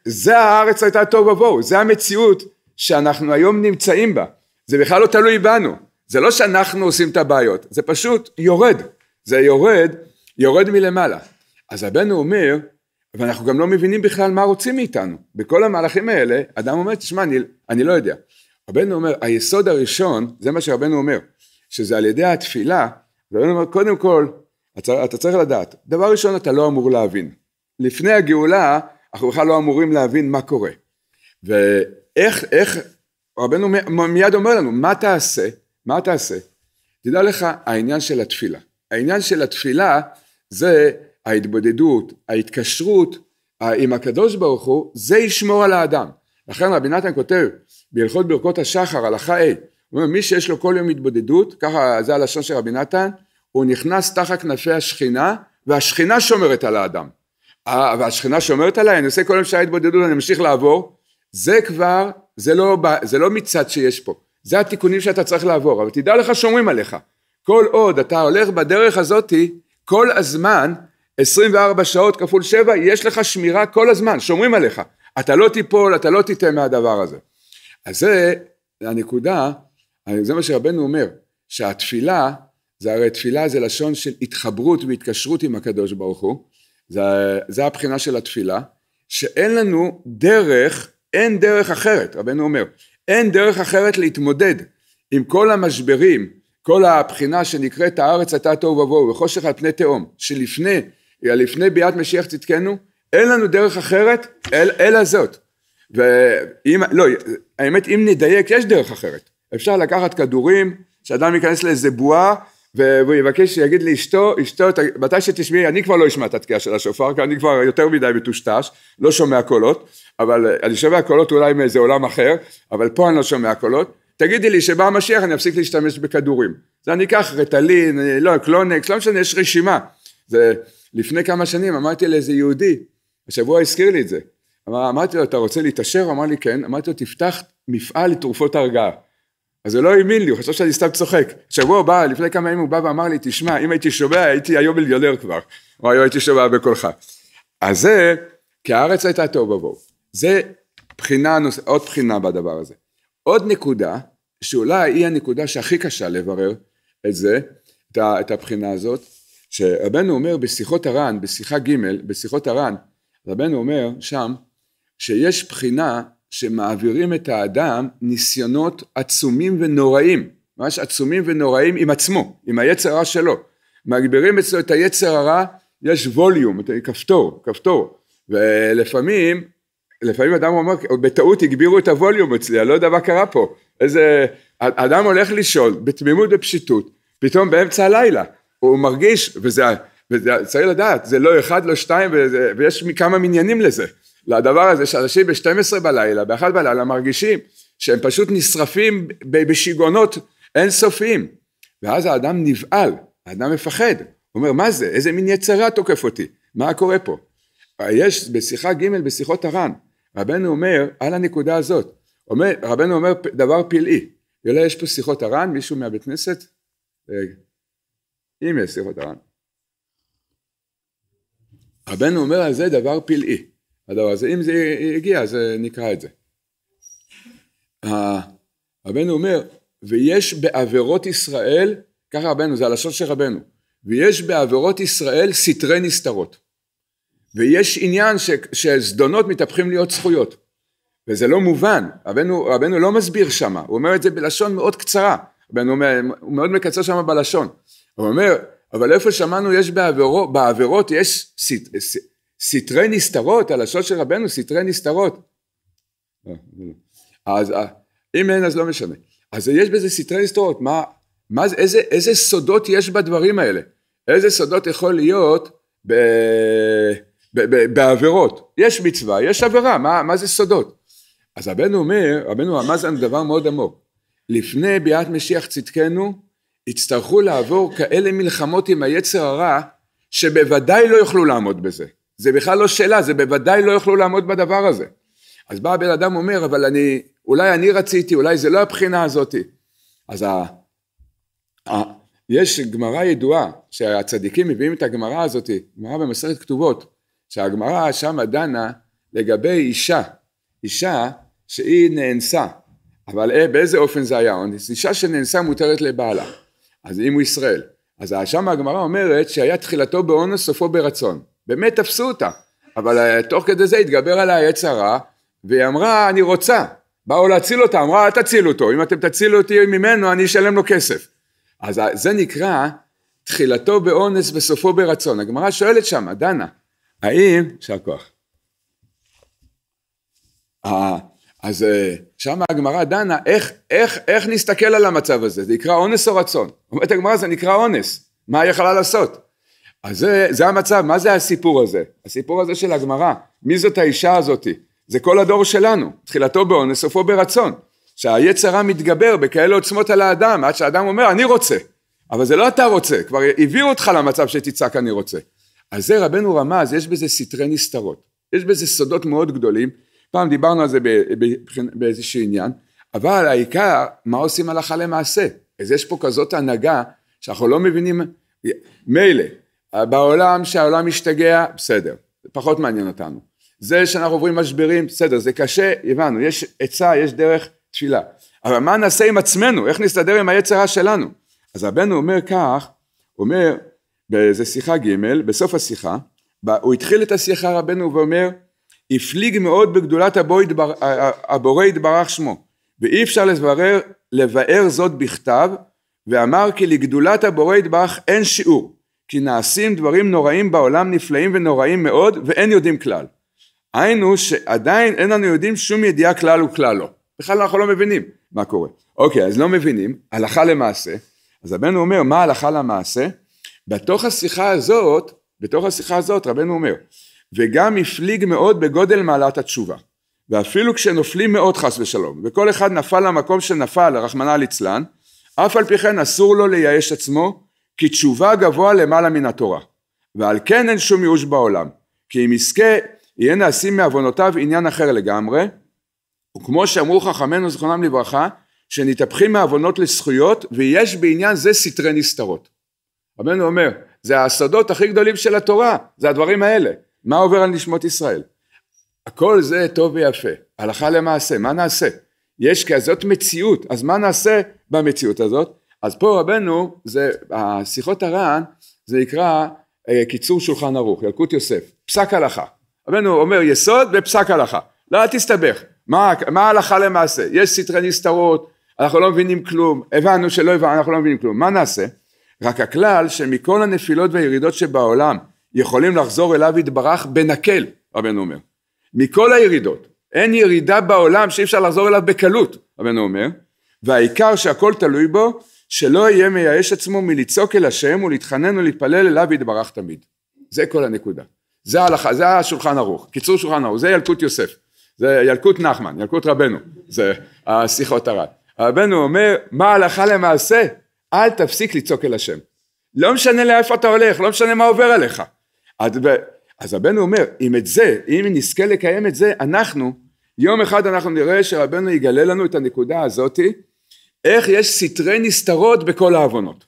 זה הארץ הייתה תוהו ובוהו, זה המציאות שאנחנו היום נמצאים בה. זה בכלל לא תלוי בנו, זה לא שאנחנו עושים את הבעיות, זה פשוט יורד, זה יורד, יורד מלמעלה. אז רבנו אומר, ואנחנו גם לא מבינים בכלל מה רוצים מאיתנו. בכל המהלכים האלה, אדם אומר, תשמע, אני, אני לא יודע. רבנו אומר, היסוד הראשון, זה מה שרבנו אומר, שזה על ידי התפילה, רבנו אומר, קודם כל, אתה, אתה צריך לדעת. דבר ראשון, אתה לא אמור להבין. לפני הגאולה, אנחנו בכלל לא אמורים להבין מה קורה. ואיך, איך, רבנו מיד אומר לנו, מה תעשה? מה תעשה? תדע לך, העניין של התפילה. העניין של התפילה זה ההתבודדות, ההתקשרות עם הקדוש ברוך הוא, זה ישמור על האדם. לכן רבי נתן כותב בהלכות ברכות השחר, הלכה ה', הוא אומר, מי שיש לו כל יום התבודדות, ככה זה הלשון של רבי נתן, הוא נכנס תחת כנפי השכינה והשכינה שומרת על האדם. אה, והשכינה שומרת עליי, אני עושה כל יום שעה התבודדות, אני ממשיך לעבור, זה כבר, זה לא, זה לא מצד שיש פה, זה התיקונים שאתה צריך לעבור, אבל תדע לך שומרים עליך. כל עוד אתה הולך בדרך הזאתי, כל הזמן, 24 שעות כפול 7, יש לך שמירה כל הזמן, שומרים עליך. אתה לא תיפול, אתה לא תיטה מהדבר הזה. אז זה הנקודה, זה מה שרבנו אומר, שהתפילה זה הרי תפילה זה לשון של התחברות והתקשרות עם הקדוש ברוך הוא, זה, זה הבחינה של התפילה, שאין לנו דרך, אין דרך אחרת, רבנו אומר, אין דרך אחרת להתמודד עם כל המשברים, כל הבחינה שנקראת הארץ אתה תוהו ובוהו וחושך על פני תהום, שלפני, לפני ביאת משיח צדקנו, אין לנו דרך אחרת אל, אלא זאת. ואם, לא, האמת אם נדייק יש דרך אחרת, אפשר לקחת כדורים, שאדם ייכנס לאיזה בועה והוא יבקש, שיגיד לאשתו, אשתו, מתי שתשמעי, אני כבר לא אשמע את התקיעה של השופר, כי אני כבר יותר מדי מטושטש, לא שומע קולות, אבל אה, אני שומע קולות אולי מאיזה עולם אחר, אבל פה אני לא שומע קולות, תגידי לי שבא המשיח אני אפסיק להשתמש בכדורים. אז אני אקח רטלין, אה, לא, קלונקס, לא משנה, יש רשימה. זה לפני כמה שנים אמרתי לאיזה יהודי, השבוע הזכיר לי את זה. אמרתי לו, אתה רוצה להתעשר? הוא אמר לי, כן. אמרתי לו, תפתח מפעל לתרופות הרגעה. אז הוא לא האמין לי, הוא חשב שאני סתם צוחק. שבוע הבא, לפני כמה ימים הוא בא ואמר לי, תשמע, אם הייתי שומע, הייתי היום מיליונר כבר, או היום הייתי שומע בקולך. אז זה, כי הארץ הייתה תוהו ובוהו. זה בחינה, נוס... עוד בחינה בדבר הזה. עוד נקודה, שאולי היא הנקודה שהכי קשה לברר את זה, את הבחינה הזאת, שרבנו אומר בשיחות הר"ן, בשיחה ג', בשיחות הר"ן, רבנו אומר שם, שיש בחינה שמעבירים את האדם ניסיונות עצומים ונוראים, ממש עצומים ונוראים עם עצמו, עם היצר הרע שלו. מגבירים אצלו את היצר הרע, יש ווליום, כפתור, כפתור. ולפעמים, לפעמים אדם אומר, בטעות הגבירו את הווליום אצלי, אני לא יודע מה קרה פה. איזה... אדם הולך לשאול, בתמימות ופשיטות, פתאום באמצע הלילה, הוא מרגיש, וזה, וזה צריך לדעת, זה לא אחד, לא שתיים, וזה, ויש כמה מניינים לזה. לדבר הזה שאנשים ב-12 בלילה, ב-1 בלילה מרגישים שהם פשוט נשרפים בשיגעונות אינסופיים. ואז האדם נבהל, האדם מפחד. הוא אומר, מה זה? איזה מין יצרה תוקף אותי? מה קורה פה? יש בשיחה ג' בשיחות הר"ן, רבנו אומר, על הנקודה הזאת, אומר, רבנו אומר דבר פלאי, אולי יש פה שיחות הר"ן, מישהו מהבית כנסת? אם יש שיחות הר"ן. רבנו אומר על זה דבר פלאי. הדבר הזה. אם זה הגיע, אז אה, נקרא את זה. רבנו אומר, ויש בעבירות ישראל, ככה רבנו, זה הלשון של רבנו, ויש בעבירות ישראל סתרי נסתרות. ויש עניין ש, שזדונות מתהפכים להיות זכויות. וזה לא מובן, רבנו, רבנו לא מסביר שמה, הוא אומר את זה בלשון מאוד קצרה, רבנו אומר, הוא מאוד מקצר שמה בלשון, הוא אומר, אבל איפה שמענו יש בעבירות, בעבירות יש סת, אה, סת, סתרי נסתרות, הלשון של רבנו סתרי נסתרות. אה, אה. אז אה, אם אין אז לא משנה. אז יש בזה סתרי נסתרות, מה, מה איזה, איזה סודות יש בדברים האלה? איזה סודות יכול להיות ב, ב, ב, ב, בעבירות? יש מצווה, יש עבירה, מה, מה זה סודות? אז רבנו אומר, רבנו אמר זה דבר מאוד עמוק. לפני ביאת משיח צדקנו, יצטרכו לעבור כאלה מלחמות עם היצר הרע, שבוודאי לא יוכלו לעמוד בזה. זה בכלל לא שאלה, זה בוודאי לא יוכלו לעמוד בדבר הזה. אז בא הבן אדם אומר, אבל אני, אולי אני רציתי, אולי זה לא הבחינה הזאתי. אז ה, ה, יש גמרא ידועה, שהצדיקים מביאים את הגמרא הזאתי, גמרא במסכת כתובות, שהגמרא שמה דנה לגבי אישה, אישה שהיא נאנסה, אבל אה, באיזה אופן זה היה אונס? אישה שנאנסה מותרת לבעלה, אז אם הוא ישראל. אז שם הגמרא אומרת שהיה תחילתו באונס סופו ברצון. באמת תפסו אותה, אבל אה, תוך כדי זה התגבר עליה עץ הרע, והיא אמרה, אני רוצה. באו להציל אותה, אמרה, אל תצילו אותו, אם אתם תצילו אותי ממנו, אני אשלם לו כסף. אז אה, זה נקרא, תחילתו באונס וסופו ברצון. הגמרא שואלת שמה, דנה, האם, יישר כוח. אה, אז שם הגמרא דנה, איך, איך, איך נסתכל על המצב הזה, זה נקרא אונס או רצון? אומרת הגמרא, זה נקרא אונס, מה היא יכלה לעשות? אז זה, זה המצב, מה זה הסיפור הזה? הסיפור הזה של הגמרא, מי זאת האישה הזאתי? זה כל הדור שלנו, תחילתו באונס, סופו ברצון. שהיצרה מתגבר בכאלה עוצמות על האדם, עד שהאדם אומר אני רוצה, אבל זה לא אתה רוצה, כבר הביאו אותך למצב שתצעק אני רוצה. אז זה רבנו רמז, יש בזה סתרי נסתרות, יש בזה סודות מאוד גדולים, פעם דיברנו על זה באיזשהו עניין, אבל העיקר, מה עושים הלכה למעשה? אז יש פה כזאת הנהגה שאנחנו לא מבינים, מילא, בעולם, שהעולם השתגע, בסדר, פחות מעניין אותנו. זה שאנחנו עוברים משברים, בסדר, זה קשה, הבנו, יש עצה, יש דרך תפילה. אבל מה נעשה עם עצמנו? איך נסתדר עם היצרה שלנו? אז רבנו אומר כך, אומר, באיזה שיחה ג', בסוף השיחה, הוא התחיל את השיחה רבנו ואומר, הפליג מאוד בגדולת ידבר, הבורא יתברך שמו, ואי אפשר לברר, לבאר זאת בכתב, ואמר כי לגדולת הבורא יתברך אין שיעור, כי נעשים דברים נוראים בעולם נפלאים ונוראים מאוד ואין יודעים כלל. היינו שעדיין אין לנו יודעים שום ידיעה כלל וכלל לא. בכלל אנחנו לא מבינים מה קורה. אוקיי, אז לא מבינים, הלכה למעשה. אז רבנו אומר, מה הלכה למעשה? בתוך השיחה הזאת, בתוך השיחה הזאת רבנו אומר, וגם הפליג מאוד בגודל מעלת התשובה. ואפילו כשנופלים מאוד חס ושלום, וכל אחד נפל למקום שנפל, רחמנא ליצלן, אף על פי כן אסור לו לייאש עצמו, כי תשובה גבוה למעלה מן התורה. ועל כן אין שום ייאוש בעולם. כי אם יזכה, יהיה נעשים מעוונותיו עניין אחר לגמרי. וכמו שאמרו חכמינו זכרונם לברכה, שנתהפכים מעוונות לזכויות, ויש בעניין זה סתרי נסתרות. רבנו אומר, זה השדות הכי גדולים של התורה, זה הדברים האלה. מה עובר על נשמות ישראל? הכל זה טוב ויפה, הלכה למעשה, מה נעשה? יש כזאת מציאות, אז מה נעשה במציאות הזאת? אז פה רבנו, זה, השיחות הר"ן, זה נקרא אה, קיצור שולחן ערוך, ילקוט יוסף, פסק הלכה. רבנו אומר יסוד ופסק הלכה, לא אל תסתבך, מה, מה ההלכה למעשה? יש סתרי נסתרות, אנחנו לא מבינים כלום, הבנו שלא הבנו, אנחנו לא מבינים כלום, מה נעשה? רק הכלל שמכל הנפילות והירידות שבעולם יכולים לחזור אליו יתברך בנקל, רבנו אומר. מכל הירידות, אין ירידה בעולם שאי אפשר לחזור אליו בקלות, רבנו אומר, והעיקר שהכל תלוי בו שלא יהיה מייאש עצמו מלצעוק אל השם ולהתחנן ולהתפלל אליו יתברך תמיד. זה כל הנקודה. זה ההלכה, זה השולחן ערוך, קיצור שולחן ערוך, זה ילקוט יוסף, זה ילקוט נחמן, ילקוט רבנו, זה השיחות הר"ן. רבנו אומר, מה ההלכה למעשה? אל תפסיק לצעוק אל השם. לא משנה לאיפה אתה הולך, לא משנה מה עובר עליך. אז, אז רבנו אומר, אם את זה, אם נזכה לקיים את זה, אנחנו, יום אחד אנחנו נראה שרבנו יגלה לנו את הנקודה הזאתי, איך יש סתרי נסתרות בכל העוונות.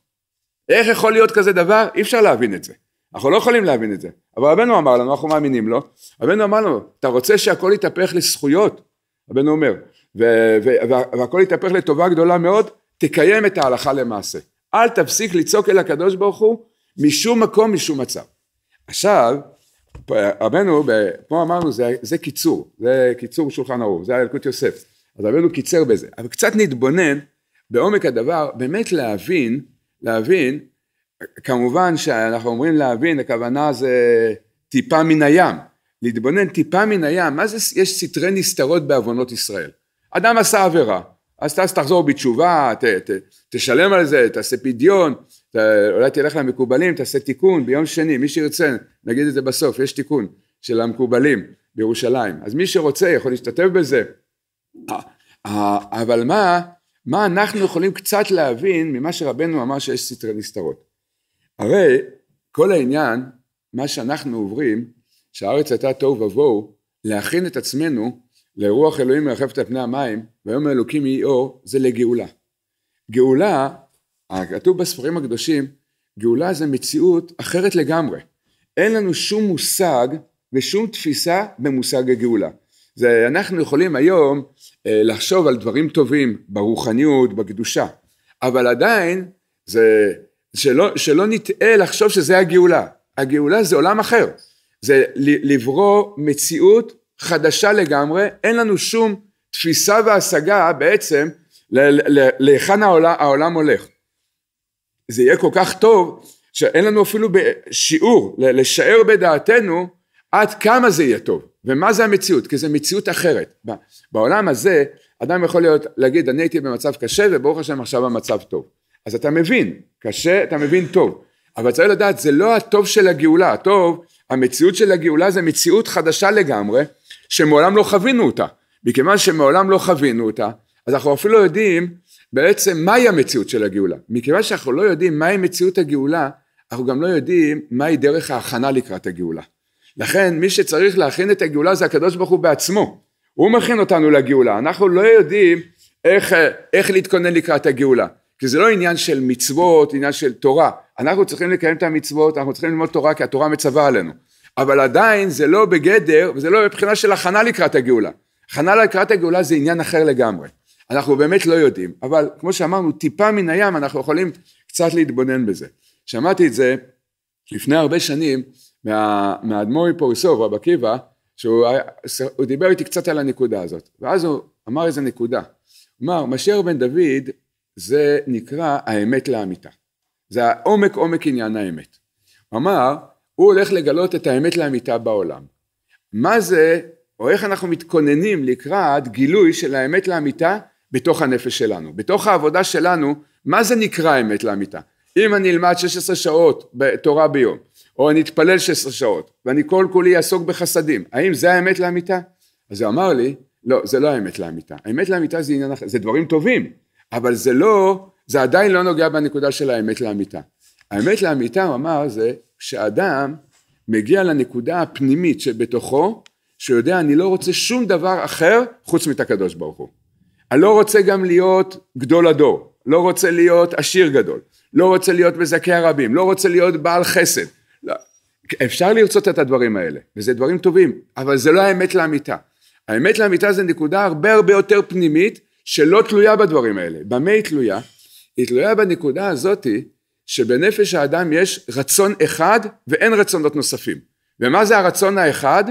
איך יכול להיות כזה דבר? אי אפשר להבין את זה. אנחנו לא יכולים להבין את זה. אבל רבנו אמר לנו, אנחנו מאמינים לו, רבנו אמר לנו, אתה רוצה שהכל יתהפך לזכויות? רבנו אומר, והכל יתהפך לטובה גדולה מאוד, תקיים את ההלכה למעשה. אל תפסיק לצעוק אל הקדוש ברוך הוא משום מקום, משום מצב. עכשיו, רבנו, כמו אמרנו, זה, זה קיצור, זה קיצור שולחן ערוך, זה היה ילקוט יוסף. אז רבנו קיצר בזה, אבל קצת נתבונן בעומק הדבר באמת להבין, להבין, כמובן שאנחנו אומרים להבין, הכוונה זה טיפה מן הים, להתבונן טיפה מן הים, מה זה יש סתרי נסתרות בעוונות ישראל? אדם עשה עבירה, אז תחזור בתשובה, ת, ת, תשלם על זה, תעשה פדיון, ת, אולי תלך למקובלים, תעשה תיקון ביום שני, מי שירצה, נגיד את זה בסוף, יש תיקון של המקובלים בירושלים, אז מי שרוצה יכול להשתתף בזה, אבל מה, מה אנחנו יכולים קצת להבין ממה שרבנו אמר שיש סתרי נסתרות. הרי כל העניין, מה שאנחנו עוברים, שהארץ הייתה תוהו ובוהו, להכין את עצמנו לרוח אלוהים מרחפת על פני המים, ויום האלוקים יהי אור, זה לגאולה. גאולה, כתוב בספרים הקדושים, גאולה זה מציאות אחרת לגמרי. אין לנו שום מושג ושום תפיסה במושג הגאולה. זה אנחנו יכולים היום אה, לחשוב על דברים טובים ברוחניות, בקדושה, אבל עדיין זה, שלא, שלא נטעה לחשוב שזה הגאולה, הגאולה זה עולם אחר, זה לברוא מציאות חדשה לגמרי, אין לנו שום תפיסה והשגה בעצם להיכן העולם, העולם הולך. זה יהיה כל כך טוב שאין לנו אפילו שיעור לשער בדעתנו עד כמה זה יהיה טוב, ומה זה המציאות, כי זה מציאות אחרת. בעולם הזה, אדם יכול להיות, להגיד, אני הייתי במצב קשה, וברוך השם עכשיו המצב טוב. אז אתה מבין, קשה, אתה מבין טוב. אבל צריך לדעת, זה לא הטוב של הגאולה, הטוב, המציאות של הגאולה זה מציאות חדשה לגמרי, שמעולם לא חווינו אותה. מכיוון שמעולם לא חווינו אותה, אז אנחנו אפילו לא יודעים בעצם מהי המציאות של הגאולה. מכיוון שאנחנו לא יודעים מהי מציאות הגאולה, אנחנו גם לא יודעים מהי דרך ההכנה לקראת הגאולה. לכן מי שצריך להכין את הגאולה זה הקדוש ברוך הוא בעצמו. הוא מכין אותנו לגאולה. אנחנו לא יודעים איך, איך להתכונן לקראת הגאולה. כי זה לא עניין של מצוות, עניין של תורה. אנחנו צריכים לקיים את המצוות, אנחנו צריכים ללמוד תורה כי התורה מצווה עלינו. אבל עדיין זה לא בגדר, וזה לא מבחינה של הכנה לקראת הגאולה. הכנה לקראת הגאולה זה עניין אחר לגמרי. אנחנו באמת לא יודעים, אבל כמו שאמרנו, טיפה מן הים אנחנו יכולים קצת להתבונן בזה. שמעתי את זה לפני הרבה שנים, מה, מהאדמו"ר פורסוב, רב עקיבא, שהוא דיבר איתי קצת על הנקודה הזאת, ואז הוא אמר איזה נקודה. כלומר, משה בן דוד זה נקרא האמת לאמיתה. זה העומק עומק עניין האמת. הוא אמר, הוא הולך לגלות את האמת לאמיתה בעולם. מה זה, או איך אנחנו מתכוננים לקראת גילוי של האמת לאמיתה בתוך הנפש שלנו, בתוך העבודה שלנו, מה זה נקרא אמת לאמיתה? אם אני אלמד 16 שעות תורה ביום, או אני אתפלל 16 שעות, ואני כל כולי אעסוק בחסדים, האם זה האמת לאמיתה? אז הוא אמר לי, לא, זה לא האמת לאמיתה. האמת לאמיתה זה עניין אחר, זה דברים טובים, אבל זה לא, זה עדיין לא נוגע בנקודה של האמת לאמיתה. האמת לאמיתה, הוא אמר, זה כשאדם מגיע לנקודה הפנימית שבתוכו, שיודע, אני לא רוצה שום דבר אחר חוץ מאת הקדוש ברוך הוא. אני לא רוצה גם להיות גדול הדור, לא רוצה להיות עשיר גדול, לא רוצה להיות מזכה הרבים, לא רוצה להיות בעל חסד, לא. אפשר לרצות את הדברים האלה, וזה דברים טובים, אבל זה לא האמת לאמיתה. האמת לאמיתה זה נקודה הרבה הרבה יותר פנימית, שלא תלויה בדברים האלה. במה היא תלויה? היא תלויה בנקודה הזאתי, שבנפש האדם יש רצון אחד ואין רצונות נוספים. ומה זה הרצון האחד?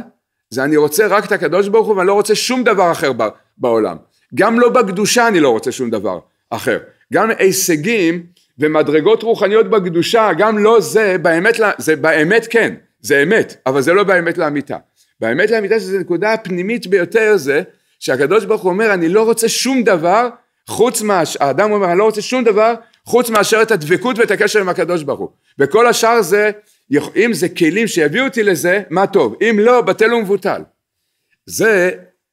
זה אני רוצה רק את הקדוש ברוך הוא ואני לא רוצה שום דבר אחר בעולם. גם לא בקדושה אני לא רוצה שום דבר אחר. גם הישגים ומדרגות רוחניות בקדושה, גם לא זה, באמת, זה באמת כן, זה אמת, אבל זה לא באמת לאמיתה. באמת לאמיתה שזו נקודה הפנימית ביותר זה, שהקדוש ברוך הוא אומר, אני לא רוצה שום דבר חוץ מה... האדם אומר, אני לא רוצה שום דבר חוץ מאשר את הדבקות ואת הקשר עם הקדוש ברוך הוא. וכל השאר זה, אם זה כלים שיביאו אותי לזה, מה טוב. אם לא, בטל ומבוטל. זה,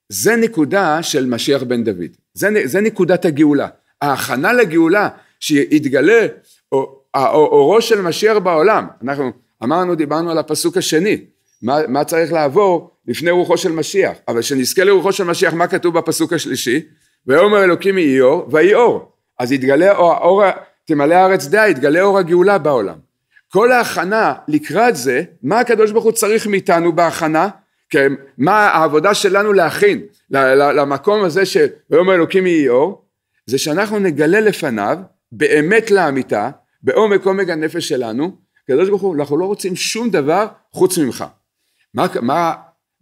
זה נקודה של משיח בן דוד. זה, זה נקודת הגאולה. ההכנה לגאולה שיתגלה אורו אה, של משיח בעולם. אנחנו אמרנו, דיברנו על הפסוק השני, מה, מה צריך לעבור לפני רוחו של משיח, אבל שנזכה לרוחו של משיח, מה כתוב בפסוק השלישי? ויאמר אלוקים יהי אור, ויהי אור. אז יתגלה אור, אור תמלא הארץ דעה, יתגלה אור הגאולה בעולם. כל ההכנה לקראת זה, מה הקדוש ברוך הוא צריך מאיתנו בהכנה? כן, מה העבודה שלנו להכין למקום הזה שביום האלוקים יהי אור, זה שאנחנו נגלה לפניו באמת לאמיתה, בעומק עומק הנפש שלנו, הקדוש ברוך הוא, אנחנו לא רוצים שום דבר חוץ ממך. מה, מה,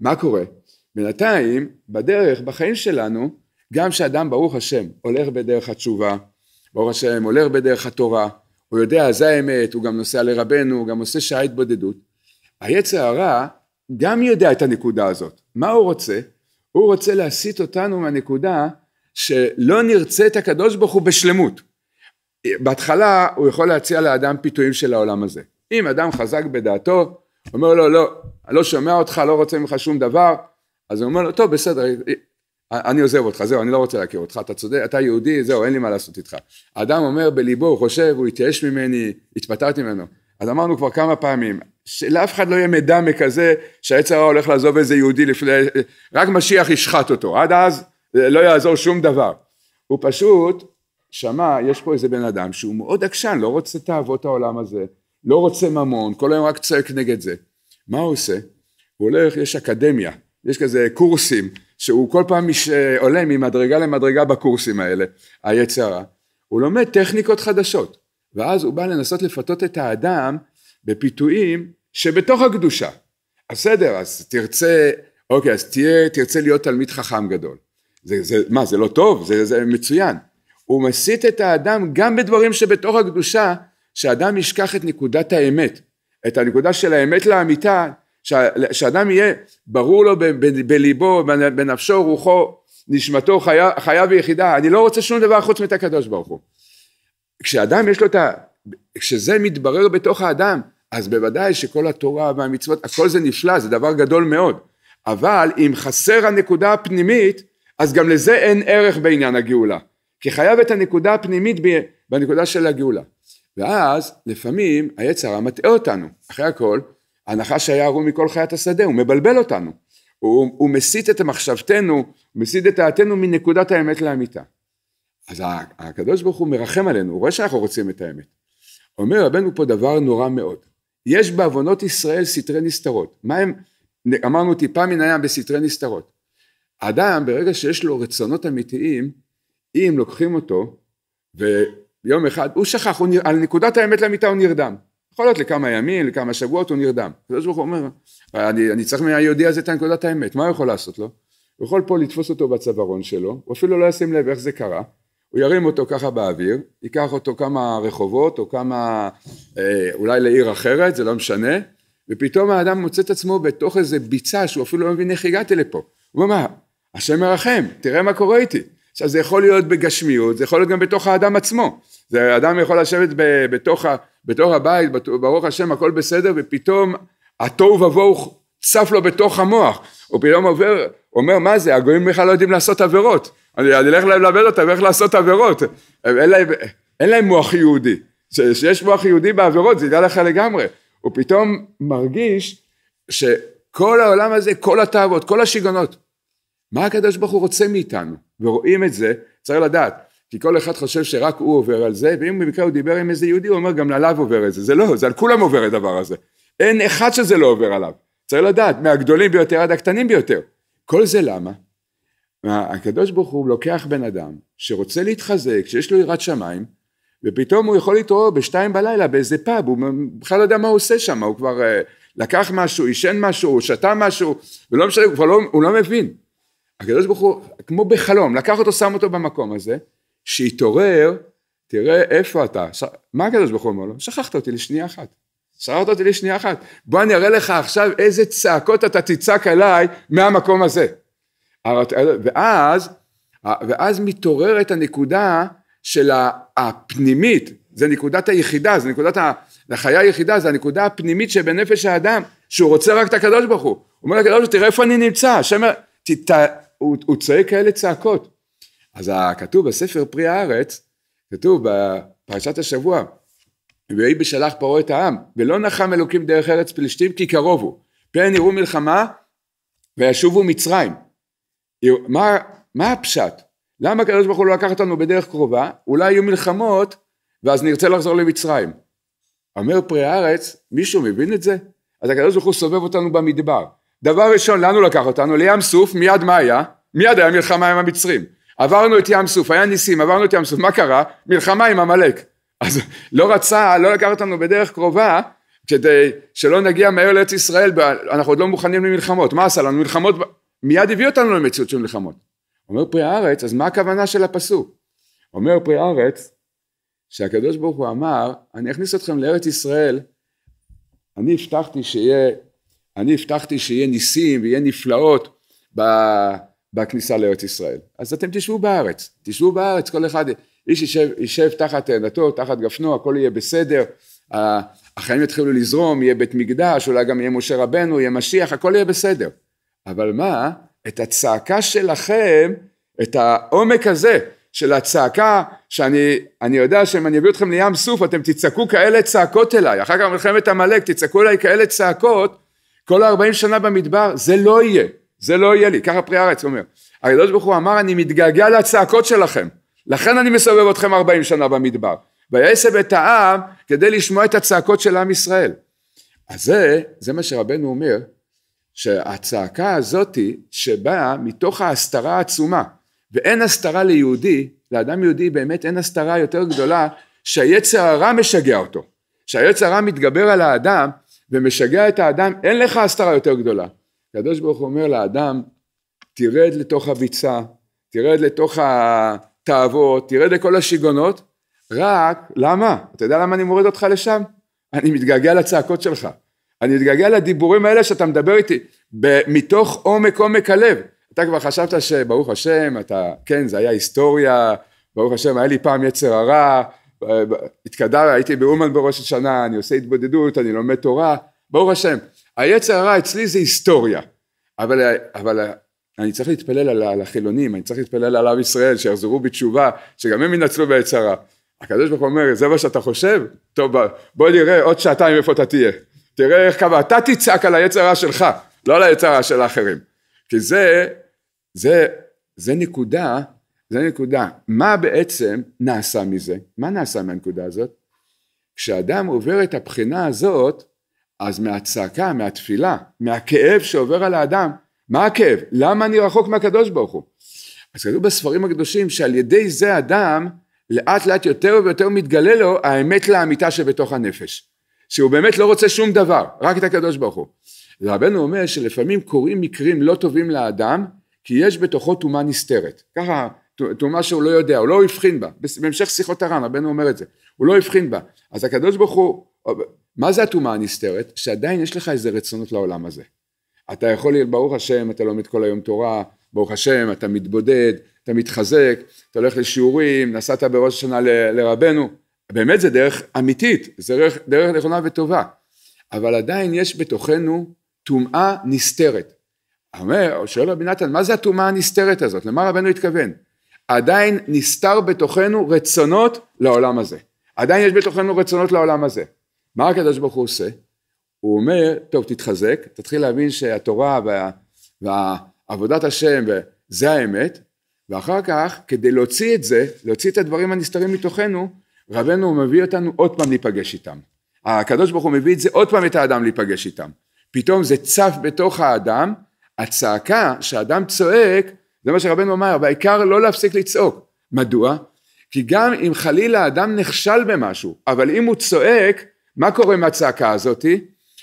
מה קורה? בינתיים, בדרך, בחיים שלנו, גם כשאדם, ברוך השם הולך בדרך התשובה, ברוך השם הולך בדרך התורה, הוא יודע זה האמת, הוא גם נוסע לרבנו, הוא גם עושה שעה התבודדות. היצר הרע גם יודע את הנקודה הזאת. מה הוא רוצה? הוא רוצה להסיט אותנו מהנקודה שלא נרצה את הקדוש ברוך הוא בשלמות. בהתחלה הוא יכול להציע לאדם פיתויים של העולם הזה. אם אדם חזק בדעתו, אומר לו, לא, אני לא שומע אותך, לא רוצה ממך שום דבר, אז הוא אומר לו, טוב, בסדר, אני עוזב אותך, זהו, אני לא רוצה להכיר אותך, אתה צודק, אתה יהודי, זהו, אין לי מה לעשות איתך. האדם אומר בליבו, הוא חושב, הוא התייאש ממני, התפטרתי ממנו. אז אמרנו כבר כמה פעמים, שלאף אחד לא יהיה מידע מכזה שהעץ הרע הולך לעזוב איזה יהודי לפני, רק משיח ישחט אותו, עד אז לא יעזור שום דבר. הוא פשוט שמע, יש פה איזה בן אדם שהוא מאוד עקשן, לא רוצה תאוות העולם הזה, לא רוצה ממון, כל היום רק צועק נגד זה. מה הוא עושה? הוא הולך, יש אקדמיה, יש כזה קורסים, שהוא כל פעם מש... עולה ממדרגה למדרגה בקורסים האלה, היצרה. הוא לומד טכניקות חדשות, ואז הוא בא לנסות לפתות את האדם בפיתויים שבתוך הקדושה. אז בסדר, אז תרצה, אוקיי, אז תהיה, תרצה להיות תלמיד חכם גדול. זה, זה, מה, זה לא טוב? זה, זה מצוין. הוא מסית את האדם גם בדברים שבתוך הקדושה, שאדם ישכח את נקודת האמת, את הנקודה של האמת לאמיתה, שאדם יהיה ברור לו בליבו, בנפשו, רוחו, נשמתו, חיה, ויחידה, אני לא רוצה שום דבר חוץ מאת הקדוש ברוך הוא. כשאדם יש לו את ה... כשזה מתברר בתוך האדם, אז בוודאי שכל התורה והמצוות, הכל זה נפלא, זה דבר גדול מאוד. אבל אם חסר הנקודה הפנימית, אז גם לזה אין ערך בעניין הגאולה. כי חייב את הנקודה הפנימית בנקודה של הגאולה. ואז לפעמים היצר המטעה אותנו, אחרי הכל, הנחש היה ערום מכל חיית השדה, הוא מבלבל אותנו, הוא, הוא מסיט את מחשבתנו, הוא מסיט את דעתנו מנקודת האמת לאמיתה. אז הקדוש ברוך הוא מרחם עלינו, הוא רואה שאנחנו רוצים את האמת. אומר רבנו פה דבר נורא מאוד, יש בעוונות ישראל סתרי נסתרות, מה הם, אמרנו טיפה מן הים בסתרי נסתרות. אדם ברגע שיש לו רצונות אמיתיים, אם לוקחים אותו, ויום אחד, הוא שכח, הוא נר, על נקודת האמת למיטה הוא נרדם. יכול להיות לכמה ימים, לכמה שבועות, הוא נרדם. הקדוש ברוך הוא אומר, אני, אני צריך מהיהודי הזה את הנקודת האמת, מה הוא יכול לעשות לו? הוא יכול פה לתפוס אותו בצווארון שלו, הוא אפילו לא ישים לב איך זה קרה, הוא ירים אותו ככה באוויר, ייקח אותו כמה רחובות או כמה, אה, אולי לעיר אחרת, זה לא משנה, ופתאום האדם מוצא את עצמו בתוך איזה ביצה שהוא אפילו לא מבין איך הגעתי לפה. הוא אומר, מה, השם מרחם, תראה מה קורה איתי. עכשיו זה יכול להיות בגשמיות, זה יכול להיות גם בתוך האדם עצמו. זה אדם יכול לשבת ב, בתוך, ה, בתוך הבית, ברוך השם הכל בסדר, ופתאום התוהו ובוהו צף לו בתוך המוח. הוא פתאום עובר, אומר מה זה, הגויים בכלל לא יודעים לעשות עבירות. אני, אלך להם ללמד אותם איך לעשות עבירות. אין להם, אין להם מוח יהודי. שיש מוח יהודי בעבירות זה ידע לך לגמרי. הוא פתאום מרגיש שכל העולם הזה, כל התאוות, כל השיגונות, מה הקדוש ברוך הוא רוצה מאיתנו? ורואים את זה, צריך לדעת, כי כל אחד חושב שרק הוא עובר על זה, ואם במקרה הוא דיבר עם איזה יהודי, הוא אומר גם עליו עובר את זה, זה לא, זה על כולם עובר הדבר הזה. אין אחד שזה לא עובר עליו. צריך לדעת, מהגדולים ביותר עד הקטנים ביותר. כל זה למה? הקדוש ברוך הוא לוקח בן אדם שרוצה להתחזק, שיש לו יראת שמיים, ופתאום הוא יכול להתעורר בשתיים בלילה באיזה פאב, הוא בכלל לא יודע מה הוא עושה שם, הוא כבר אה, לקח משהו, עישן משהו, הוא שתה משהו, ולא משנה, הוא כבר לא, הוא לא מבין. הקדוש ברוך הוא, כמו בחלום, לקח אותו, שם אותו במקום הזה, שהתעורר, תראה איפה אתה. ש... מה הקדוש ברוך הוא אומר לו? שכחת אותי לשנייה אחת. שכחת אותי לשנייה אחת. בוא אני אראה לך עכשיו איזה צעקות אתה תצעק עליי מהמקום הזה. ואז, ואז מתעוררת הנקודה של הפנימית, זה נקודת היחידה, זה נקודת ה... החיה היחידה, זה הנקודה הפנימית שבנפש האדם, שהוא רוצה רק את הקדוש ברוך הוא. הוא אומר לקדוש ברוך הוא, תראה איפה אני נמצא, השם, הוא, הוא צועק כאלה צעקות. אז כתוב בספר פרי הארץ, כתוב בפרשת השבוע, ויהי בשלח פרעה את העם, ולא נחם אלוקים דרך ארץ פלשתים כי קרוב הוא, פן יראו מלחמה וישובו מצרים. מה, מה הפשט? למה הקדוש ברוך הוא לא לקח אותנו בדרך קרובה? אולי יהיו מלחמות ואז נרצה לחזור למצרים. אומר פרי הארץ, מישהו מבין את זה? אז הקדוש ברוך הוא סובב אותנו במדבר. דבר ראשון, לאן הוא לקח אותנו? לים סוף, מיד מה היה? מיד היה מלחמה עם המצרים. עברנו את ים סוף, היה ניסים, עברנו את ים סוף, מה קרה? מלחמה עם עמלק. אז [LAUGHS] לא רצה, לא לקח אותנו בדרך קרובה, כדי שלא נגיע מהר לארץ ישראל, אנחנו עוד לא מוכנים למלחמות. מה עשה לנו? מלחמות, מיד הביא אותנו למציאות של מלחמות. אומר פרי הארץ, אז מה הכוונה של הפסוק? אומר פרי הארץ, שהקדוש ברוך הוא אמר, אני אכניס אתכם לארץ ישראל, אני הבטחתי שיהיה אני הבטחתי שיהיה ניסים ויהיה נפלאות בכניסה לארץ ישראל. אז אתם תשבו בארץ, תשבו בארץ, כל אחד, איש יישב, יישב תחת עינתו, תחת גפנו, הכל יהיה בסדר, החיים יתחילו לזרום, יהיה בית מקדש, אולי גם יהיה משה רבנו, יהיה משיח, הכל יהיה בסדר. אבל מה, את הצעקה שלכם, את העומק הזה של הצעקה, שאני יודע שאם אני אביא אתכם לים סוף, אתם תצעקו כאלה צעקות אליי, אחר כך מלחמת עמלק, תצעקו אליי כאלה צעקות, כל הארבעים שנה במדבר, זה לא יהיה, זה לא יהיה לי, ככה פרי הארץ אומר. הקדוש ברוך הוא אמר, אני מתגעגע לצעקות שלכם, לכן אני מסובב אתכם ארבעים שנה במדבר. ויעשב את העם כדי לשמוע את הצעקות של עם ישראל. אז זה, זה מה שרבנו אומר, שהצעקה הזאתי שבאה מתוך ההסתרה העצומה, ואין הסתרה ליהודי, לאדם יהודי באמת אין הסתרה יותר גדולה שהיצר הרע משגע אותו, שהיצר הרע מתגבר על האדם ומשגע את האדם, אין לך הסתרה יותר גדולה. הקדוש ברוך הוא אומר לאדם, תרד לתוך הביצה, תרד לתוך התאוות, תרד לכל השיגונות, רק, למה? אתה יודע למה אני מוריד אותך לשם? אני מתגעגע לצעקות שלך. אני מתגעגע לדיבורים האלה שאתה מדבר איתי, מתוך עומק עומק הלב. אתה כבר חשבת שברוך השם, אתה, כן, זה היה היסטוריה, ברוך השם, היה לי פעם יצר הרע, התקדר, הייתי באומן בראש השנה, אני עושה התבודדות, אני לומד תורה, ברוך השם. היצר הרע אצלי זה היסטוריה, אבל, אבל אני צריך להתפלל על, על החילונים, אני צריך להתפלל על עם ישראל, שיחזרו בתשובה, שגם הם ינצלו בעץ הרע. הקדוש ברוך הוא אומר, זה מה שאתה חושב? טוב, בוא נראה עוד שעתיים איפה אתה תהיה. תראה איך כמה אתה תצעק על היצר הרע שלך, לא על היצר הרע של האחרים. כי זה, זה, זה נקודה זה נקודה. מה בעצם נעשה מזה? מה נעשה מהנקודה הזאת? כשאדם עובר את הבחינה הזאת, אז מהצעקה, מהתפילה, מהכאב שעובר על האדם, מה הכאב? למה אני רחוק מהקדוש ברוך הוא? אז כתוב בספרים הקדושים שעל ידי זה אדם לאט לאט יותר ויותר מתגלה לו האמת לאמיתה שבתוך הנפש. שהוא באמת לא רוצה שום דבר, רק את הקדוש ברוך הוא. רבנו אומר שלפעמים קורים מקרים לא טובים לאדם, כי יש בתוכו טומאה נסתרת. ככה טומאה שהוא לא יודע, הוא לא הבחין בה, בהמשך שיחות הר"ן, רבנו אומר את זה, הוא לא הבחין בה. אז הקדוש ברוך הוא, אה, מה זה הטומאה הנסתרת? שעדיין יש לך איזה רצונות לעולם הזה. אתה יכול, להיות, ברוך השם, אתה לומד כל היום תורה, ברוך השם, אתה מתבודד, אתה מתחזק, אתה הולך לשיעורים, נסעת בראש השנה ל, לרבנו, באמת זה דרך אמיתית, זה דרך, דרך נכונה וטובה, אבל עדיין יש בתוכנו טומאה נסתרת. אומר, שואל רבי נתן, מה זה הטומאה הנסתרת הזאת? למה רבנו התכוון? עדיין נסתר בתוכנו רצונות לעולם הזה. עדיין יש בתוכנו רצונות לעולם הזה. מה הקדוש ברוך הוא עושה? הוא אומר, טוב תתחזק, תתחיל להבין שהתורה וה, ועבודת השם זה האמת, ואחר כך כדי להוציא את זה, להוציא את הדברים הנסתרים מתוכנו, רבנו הוא מביא אותנו עוד פעם להיפגש איתם. הקדוש ברוך הוא מביא את זה עוד פעם את האדם להיפגש איתם. פתאום זה צף בתוך האדם, הצעקה שאדם צועק זה מה שרבנו אמר, והעיקר לא להפסיק לצעוק. מדוע? כי גם אם חלילה אדם נכשל במשהו, אבל אם הוא צועק, מה קורה מהצעקה הזאתי?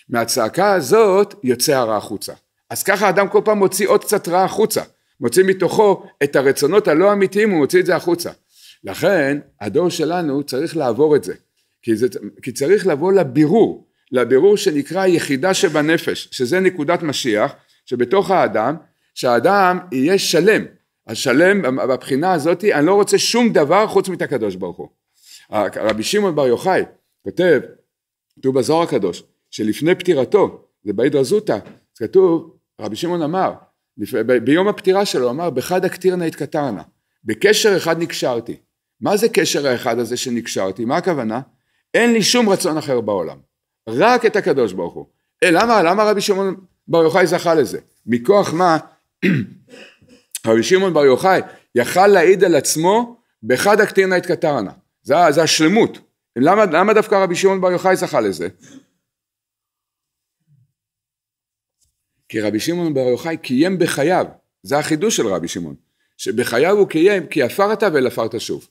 מהצעקה הזאת יוצא הרע החוצה. אז ככה אדם כל פעם מוציא עוד קצת רע החוצה. מוציא מתוכו את הרצונות הלא אמיתיים, הוא מוציא את זה החוצה. לכן הדור שלנו צריך לעבור את זה. כי, זה, כי צריך לבוא לבירור, לבירור שנקרא היחידה שבנפש, שזה נקודת משיח, שבתוך האדם שהאדם יהיה שלם. השלם בבחינה הזאת, אני לא רוצה שום דבר חוץ מאת הקדוש ברוך הוא. רבי שמעון בר יוחאי כותב, כתוב בזוהר הקדוש, שלפני פטירתו, זה בעידרא זוטא, כתוב, רבי שמעון אמר, ביום הפטירה שלו אמר, בחד אקטירנה התקטרנה, בקשר אחד נקשרתי. מה זה קשר האחד הזה שנקשרתי? מה הכוונה? אין לי שום רצון אחר בעולם, רק את הקדוש ברוך הוא. אה, למה, למה רבי שמעון בר יוחאי זכה לזה? מכוח מה [CLEARS THROAT] רבי שמעון בר יוחאי יכל להעיד על עצמו בחדא קטינא את קטרנא. זה, זה השלמות. למה, למה דווקא רבי שמעון בר יוחאי זכה לזה? כי רבי שמעון בר יוחאי קיים בחייו, זה החידוש של רבי שמעון, שבחייו הוא קיים כי עפרת ולעפרת שוב.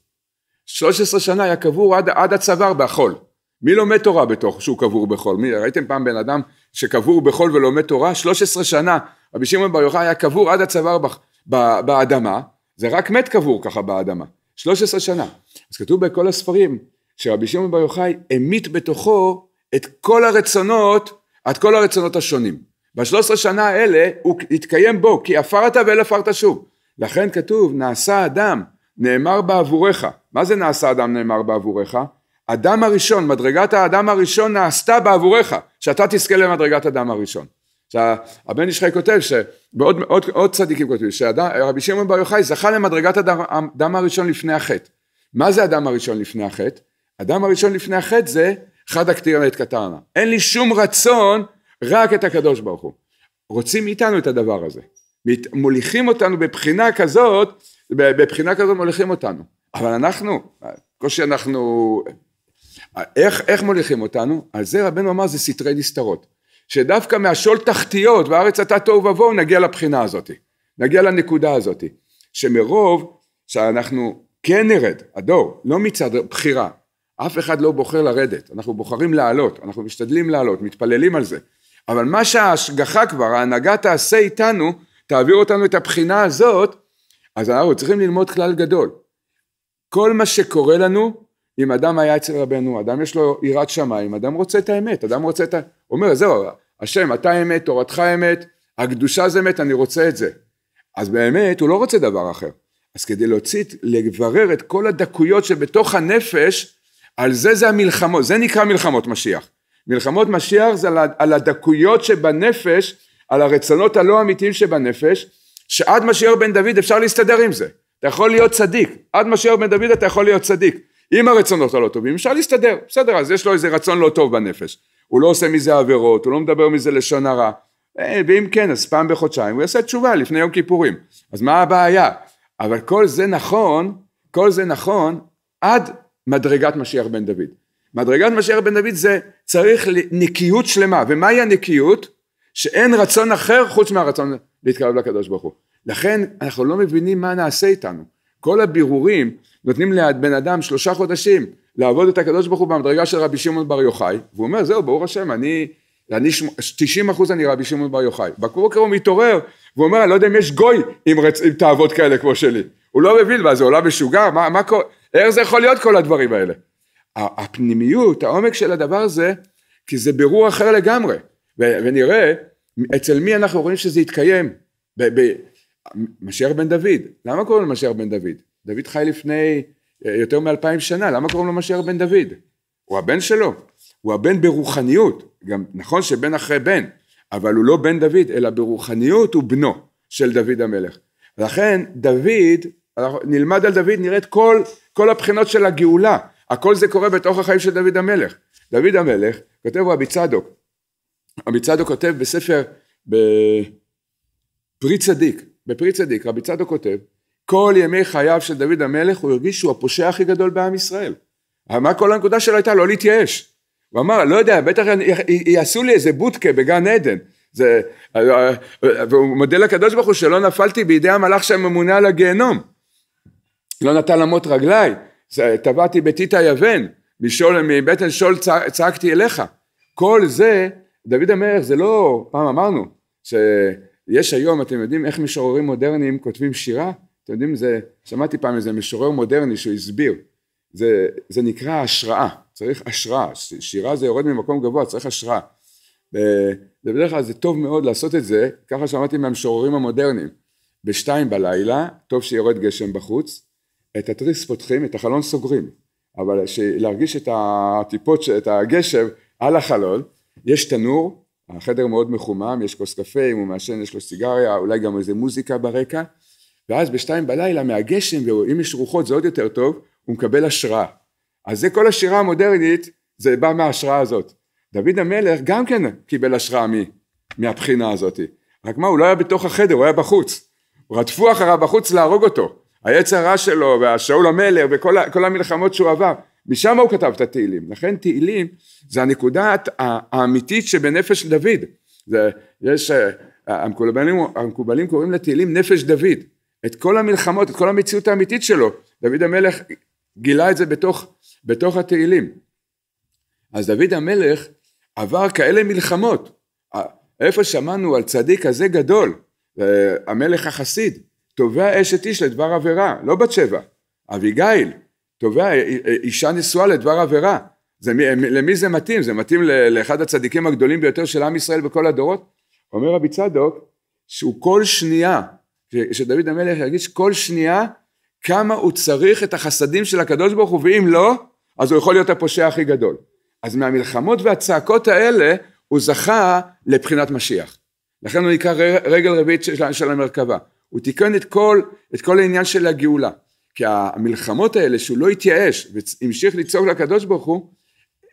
13 שנה היה קבור עד, עד הצוואר בחול. מי לומד תורה בתוך שהוא קבור בחול? מי, ראיתם פעם בן אדם שקבור בחול ולומד תורה? 13 שנה רבי שמעון בר יוחאי היה קבור עד הצוואר באדמה, זה רק מת קבור ככה באדמה, 13 שנה. אז כתוב בכל הספרים שרבי שמעון בר יוחאי המית בתוכו את כל הרצונות, את כל הרצונות השונים. בשלוש עשרה שנה האלה הוא התקיים בו, כי עפרת ואל עפרת שוב. לכן כתוב, נעשה אדם נאמר בעבורך. מה זה נעשה אדם נאמר בעבורך? אדם הראשון, מדרגת האדם הראשון נעשתה בעבורך, שאתה תזכה למדרגת אדם הראשון. שהבן ישחי כותב שבעוד עוד, עוד צדיקים כותבים שרבי שמעון בר יוחאי זכה למדרגת הדם, הדם הראשון לפני החטא. מה זה הדם הראשון לפני החטא? הדם הראשון לפני החטא זה חד הקטירה את קטרנה. אין לי שום רצון רק את הקדוש ברוך הוא. רוצים מאיתנו את הדבר הזה. מוליכים אותנו בבחינה כזאת, בבחינה כזאת מוליכים אותנו. אבל אנחנו, קושי אנחנו, איך, איך מוליכים אותנו? על זה רבנו אמר זה סתרי נסתרות. שדווקא מהשול תחתיות, בארץ אתה תוהו ובוהו, נגיע לבחינה הזאת, נגיע לנקודה הזאת, שמרוב שאנחנו כן נרד, הדור, לא מצד בחירה, אף אחד לא בוחר לרדת, אנחנו בוחרים לעלות, אנחנו משתדלים לעלות, מתפללים על זה, אבל מה שההשגחה כבר, ההנהגה תעשה איתנו, תעביר אותנו את הבחינה הזאת, אז אנחנו צריכים ללמוד כלל גדול. כל מה שקורה לנו, אם אדם היה אצל רבנו, אדם יש לו יראת שמיים, אדם רוצה את האמת, אדם רוצה את ה... אומר, זהו, השם, אתה אמת, תורתך אמת, הקדושה זה אמת, אני רוצה את זה. אז באמת, הוא לא רוצה דבר אחר. אז כדי להוציא, לברר את כל הדקויות שבתוך הנפש, על זה זה המלחמות, זה נקרא מלחמות משיח. מלחמות משיח זה על הדקויות שבנפש, על הרצונות הלא אמיתיים שבנפש, שעד משיח בן דוד אפשר להסתדר עם זה. אתה יכול להיות צדיק, עד משיח בן דוד אתה יכול להיות צדיק. עם הרצונות הלא טובים אפשר להסתדר, בסדר, אז יש לו איזה רצון לא טוב בנפש, הוא לא עושה מזה עבירות, הוא לא מדבר מזה לשון הרע, אה, ואם כן, אז פעם בחודשיים הוא יעשה תשובה לפני יום כיפורים, אז מה הבעיה? אבל כל זה נכון, כל זה נכון עד מדרגת משיח בן דוד. מדרגת משיח בן דוד זה צריך נקיות שלמה, ומהי הנקיות? שאין רצון אחר חוץ מהרצון להתקרב לקדוש ברוך הוא. לכן אנחנו לא מבינים מה נעשה איתנו. כל הבירורים נותנים לבן אדם שלושה חודשים לעבוד את הקדוש ברוך הוא במדרגה של רבי שמעון בר יוחאי, והוא אומר זהו ברור השם אני, אני 90 אחוז אני רבי שמעון בר יוחאי, בבוקר הוא מתעורר והוא אומר אני לא יודע אם יש גוי עם, רצ... עם תאוות כאלה כמו שלי, הוא לא מבין מה זה עולם משוגע, מה, מה כל... איך זה יכול להיות כל הדברים האלה? הפנימיות, העומק של הדבר הזה, כי זה בירור אחר לגמרי, ו- ונראה אצל מי אנחנו רואים שזה יתקיים, ב- ב- משיח בן דוד, למה קוראים למשיח בן דוד? דוד חי לפני אה, יותר מאלפיים שנה, למה קוראים לו משיח בן דוד? הוא הבן שלו, הוא הבן ברוחניות, גם נכון שבן אחרי בן, אבל הוא לא בן דוד, אלא ברוחניות הוא בנו של דוד המלך. לכן דוד, נלמד על דוד, נראה את כל, כל הבחינות של הגאולה, הכל זה קורה בתוך החיים של דוד המלך. דוד המלך, כותב רבי צדוק, רבי צדוק כותב בספר בפרי צדיק, בפרי צדיק, רבי צדוק כותב כל ימי חייו של דוד המלך הוא הרגיש שהוא הפושע הכי גדול בעם ישראל. מה כל הנקודה שלו הייתה? לא להתייאש. הוא אמר, לא יודע, בטח יעשו לי איזה בודקה בגן עדן. זה, אה, אה, אה, והוא מודה לקדוש ברוך הוא שלא נפלתי בידי המלאך שממונה על הגיהנום. לא נתן למות רגליי, טבעתי בטיט היבן, משול, מבטן שול צע, צעקתי אליך. כל זה, דוד המלך זה לא, פעם אמרנו, שיש היום, אתם יודעים איך משוררים מודרניים כותבים שירה? אתם יודעים, זה, שמעתי פעם איזה משורר מודרני שהוא הסביר, זה, זה נקרא השראה, צריך השראה, שירה זה יורד ממקום גבוה, צריך השראה. ובדרך כלל זה טוב מאוד לעשות את זה, ככה שמעתי מהמשוררים המודרניים. בשתיים בלילה, טוב שיורד גשם בחוץ, את התריס פותחים, את החלון סוגרים, אבל להרגיש את הטיפות, את הגשם על החלון, יש תנור, החדר מאוד מחומם, יש כוס קפה, אם הוא מעשן יש לו סיגריה, אולי גם איזה מוזיקה ברקע, ואז בשתיים בלילה מהגשם, ואם יש רוחות זה עוד יותר טוב, הוא מקבל השראה. אז זה כל השירה המודרנית, זה בא מההשראה הזאת. דוד המלך גם כן קיבל השראה מהבחינה הזאת. רק מה, הוא לא היה בתוך החדר, הוא היה בחוץ. רדפו אחריו בחוץ להרוג אותו. היצע הרע שלו, והשאול המלך, וכל המלחמות שהוא עבר. משם הוא כתב את התהילים. לכן תהילים זה הנקודה האמיתית שבנפש דוד. זה, יש, המקובלים, המקובלים קוראים לתהילים נפש דוד. את כל המלחמות, את כל המציאות האמיתית שלו. דוד המלך גילה את זה בתוך, בתוך התהילים. אז דוד המלך עבר כאלה מלחמות. איפה שמענו על צדיק כזה גדול, המלך החסיד, תובע אשת איש לדבר עבירה, לא בת שבע, אביגיל, תובע אישה נשואה לדבר עבירה. זה, למי זה מתאים? זה מתאים לאחד הצדיקים הגדולים ביותר של עם ישראל בכל הדורות? אומר רבי צדוק שהוא כל שנייה שדוד המלך ירגיש כל שנייה כמה הוא צריך את החסדים של הקדוש ברוך הוא, ואם לא, אז הוא יכול להיות הפושע הכי גדול. אז מהמלחמות והצעקות האלה, הוא זכה לבחינת משיח. לכן הוא נקרא רגל רביעית של, של המרכבה. הוא תיקן את כל, את כל העניין של הגאולה. כי המלחמות האלה, שהוא לא התייאש והמשיך לצעוק לקדוש ברוך הוא,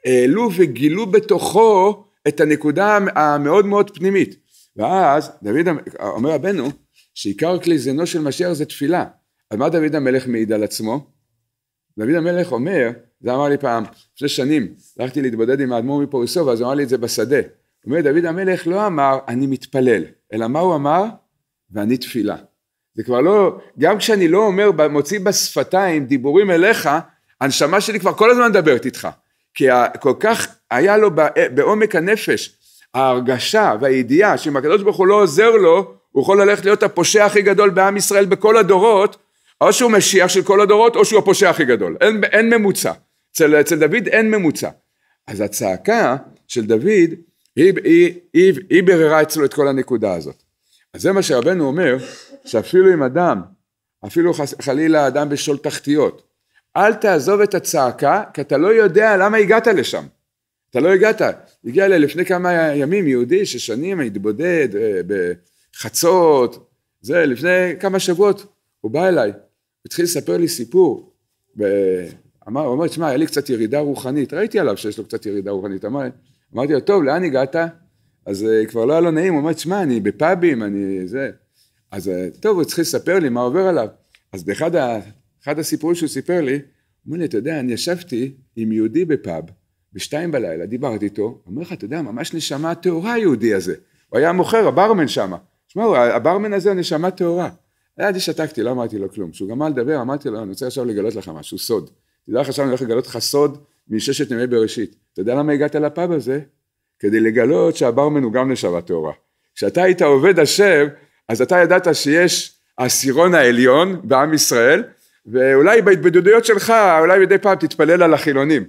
העלו וגילו בתוכו את הנקודה המאוד מאוד פנימית. ואז דוד אומר רבנו, שעיקר כלי זינו של משיח זה תפילה. אז מה דוד המלך מעיד על עצמו? דוד המלך אומר, זה אמר לי פעם, לפני שנים, הלכתי להתבודד עם האדמו"ר מפוריסוב, אז הוא אמר לי את זה בשדה. הוא אומר דוד המלך לא אמר אני מתפלל, אלא מה הוא אמר? ואני תפילה. זה כבר לא, גם כשאני לא אומר, מוציא בשפתיים דיבורים אליך, הנשמה שלי כבר כל הזמן מדברת איתך. כי כל כך היה לו בעומק הנפש ההרגשה והידיעה שאם הקדוש ברוך הוא לא עוזר לו, הוא יכול ללכת להיות הפושע הכי גדול בעם ישראל בכל הדורות, או שהוא משיח של כל הדורות, או שהוא הפושע הכי גדול. אין, אין ממוצע. אצל, אצל דוד אין ממוצע. אז הצעקה של דוד, היא, היא, היא, היא ביררה אצלו את כל הנקודה הזאת. אז זה מה שרבנו אומר, שאפילו אם אדם, אפילו חלילה אדם בשול תחתיות, אל תעזוב את הצעקה, כי אתה לא יודע למה הגעת לשם. אתה לא הגעת. הגיע אליי לפני כמה ימים יהודי ששנים התבודד אה, ב... חצות, זה, לפני כמה שבועות הוא בא אליי, התחיל לספר לי סיפור, ואמר, הוא אומר, תשמע, היה לי קצת ירידה רוחנית, ראיתי עליו שיש לו קצת ירידה רוחנית, אמר, אמרתי לו, טוב, לאן הגעת? אז אה, כבר לא היה לו נעים, הוא אומר, תשמע, אני בפאבים, אני זה. אז אה, טוב, הוא התחיל לספר לי מה עובר עליו. אז באחד ה, אחד הסיפורים שהוא סיפר לי, הוא אומר לי, אתה יודע, אני ישבתי עם יהודי בפאב, בשתיים בלילה, דיברתי איתו, הוא אומר לך, אתה יודע, ממש נשמה טהורה היהודי הזה. הוא היה מוכר, הברמן שמה. תשמעו, הברמן הזה נשמה טהורה. ליד שתקתי, לא אמרתי לו כלום. כשהוא גמר לדבר, אמרתי לו, אני רוצה עכשיו לגלות לך משהו, סוד. תדע לך עכשיו אני הולך לגלות לך סוד מששת ימי בראשית. אתה יודע למה הגעת לפאב הזה? כדי לגלות שהברמן הוא גם נשמה טהורה. כשאתה היית עובד השם, אז אתה ידעת שיש העשירון העליון בעם ישראל, ואולי בהתבדדויות שלך, אולי מדי פעם תתפלל על החילונים.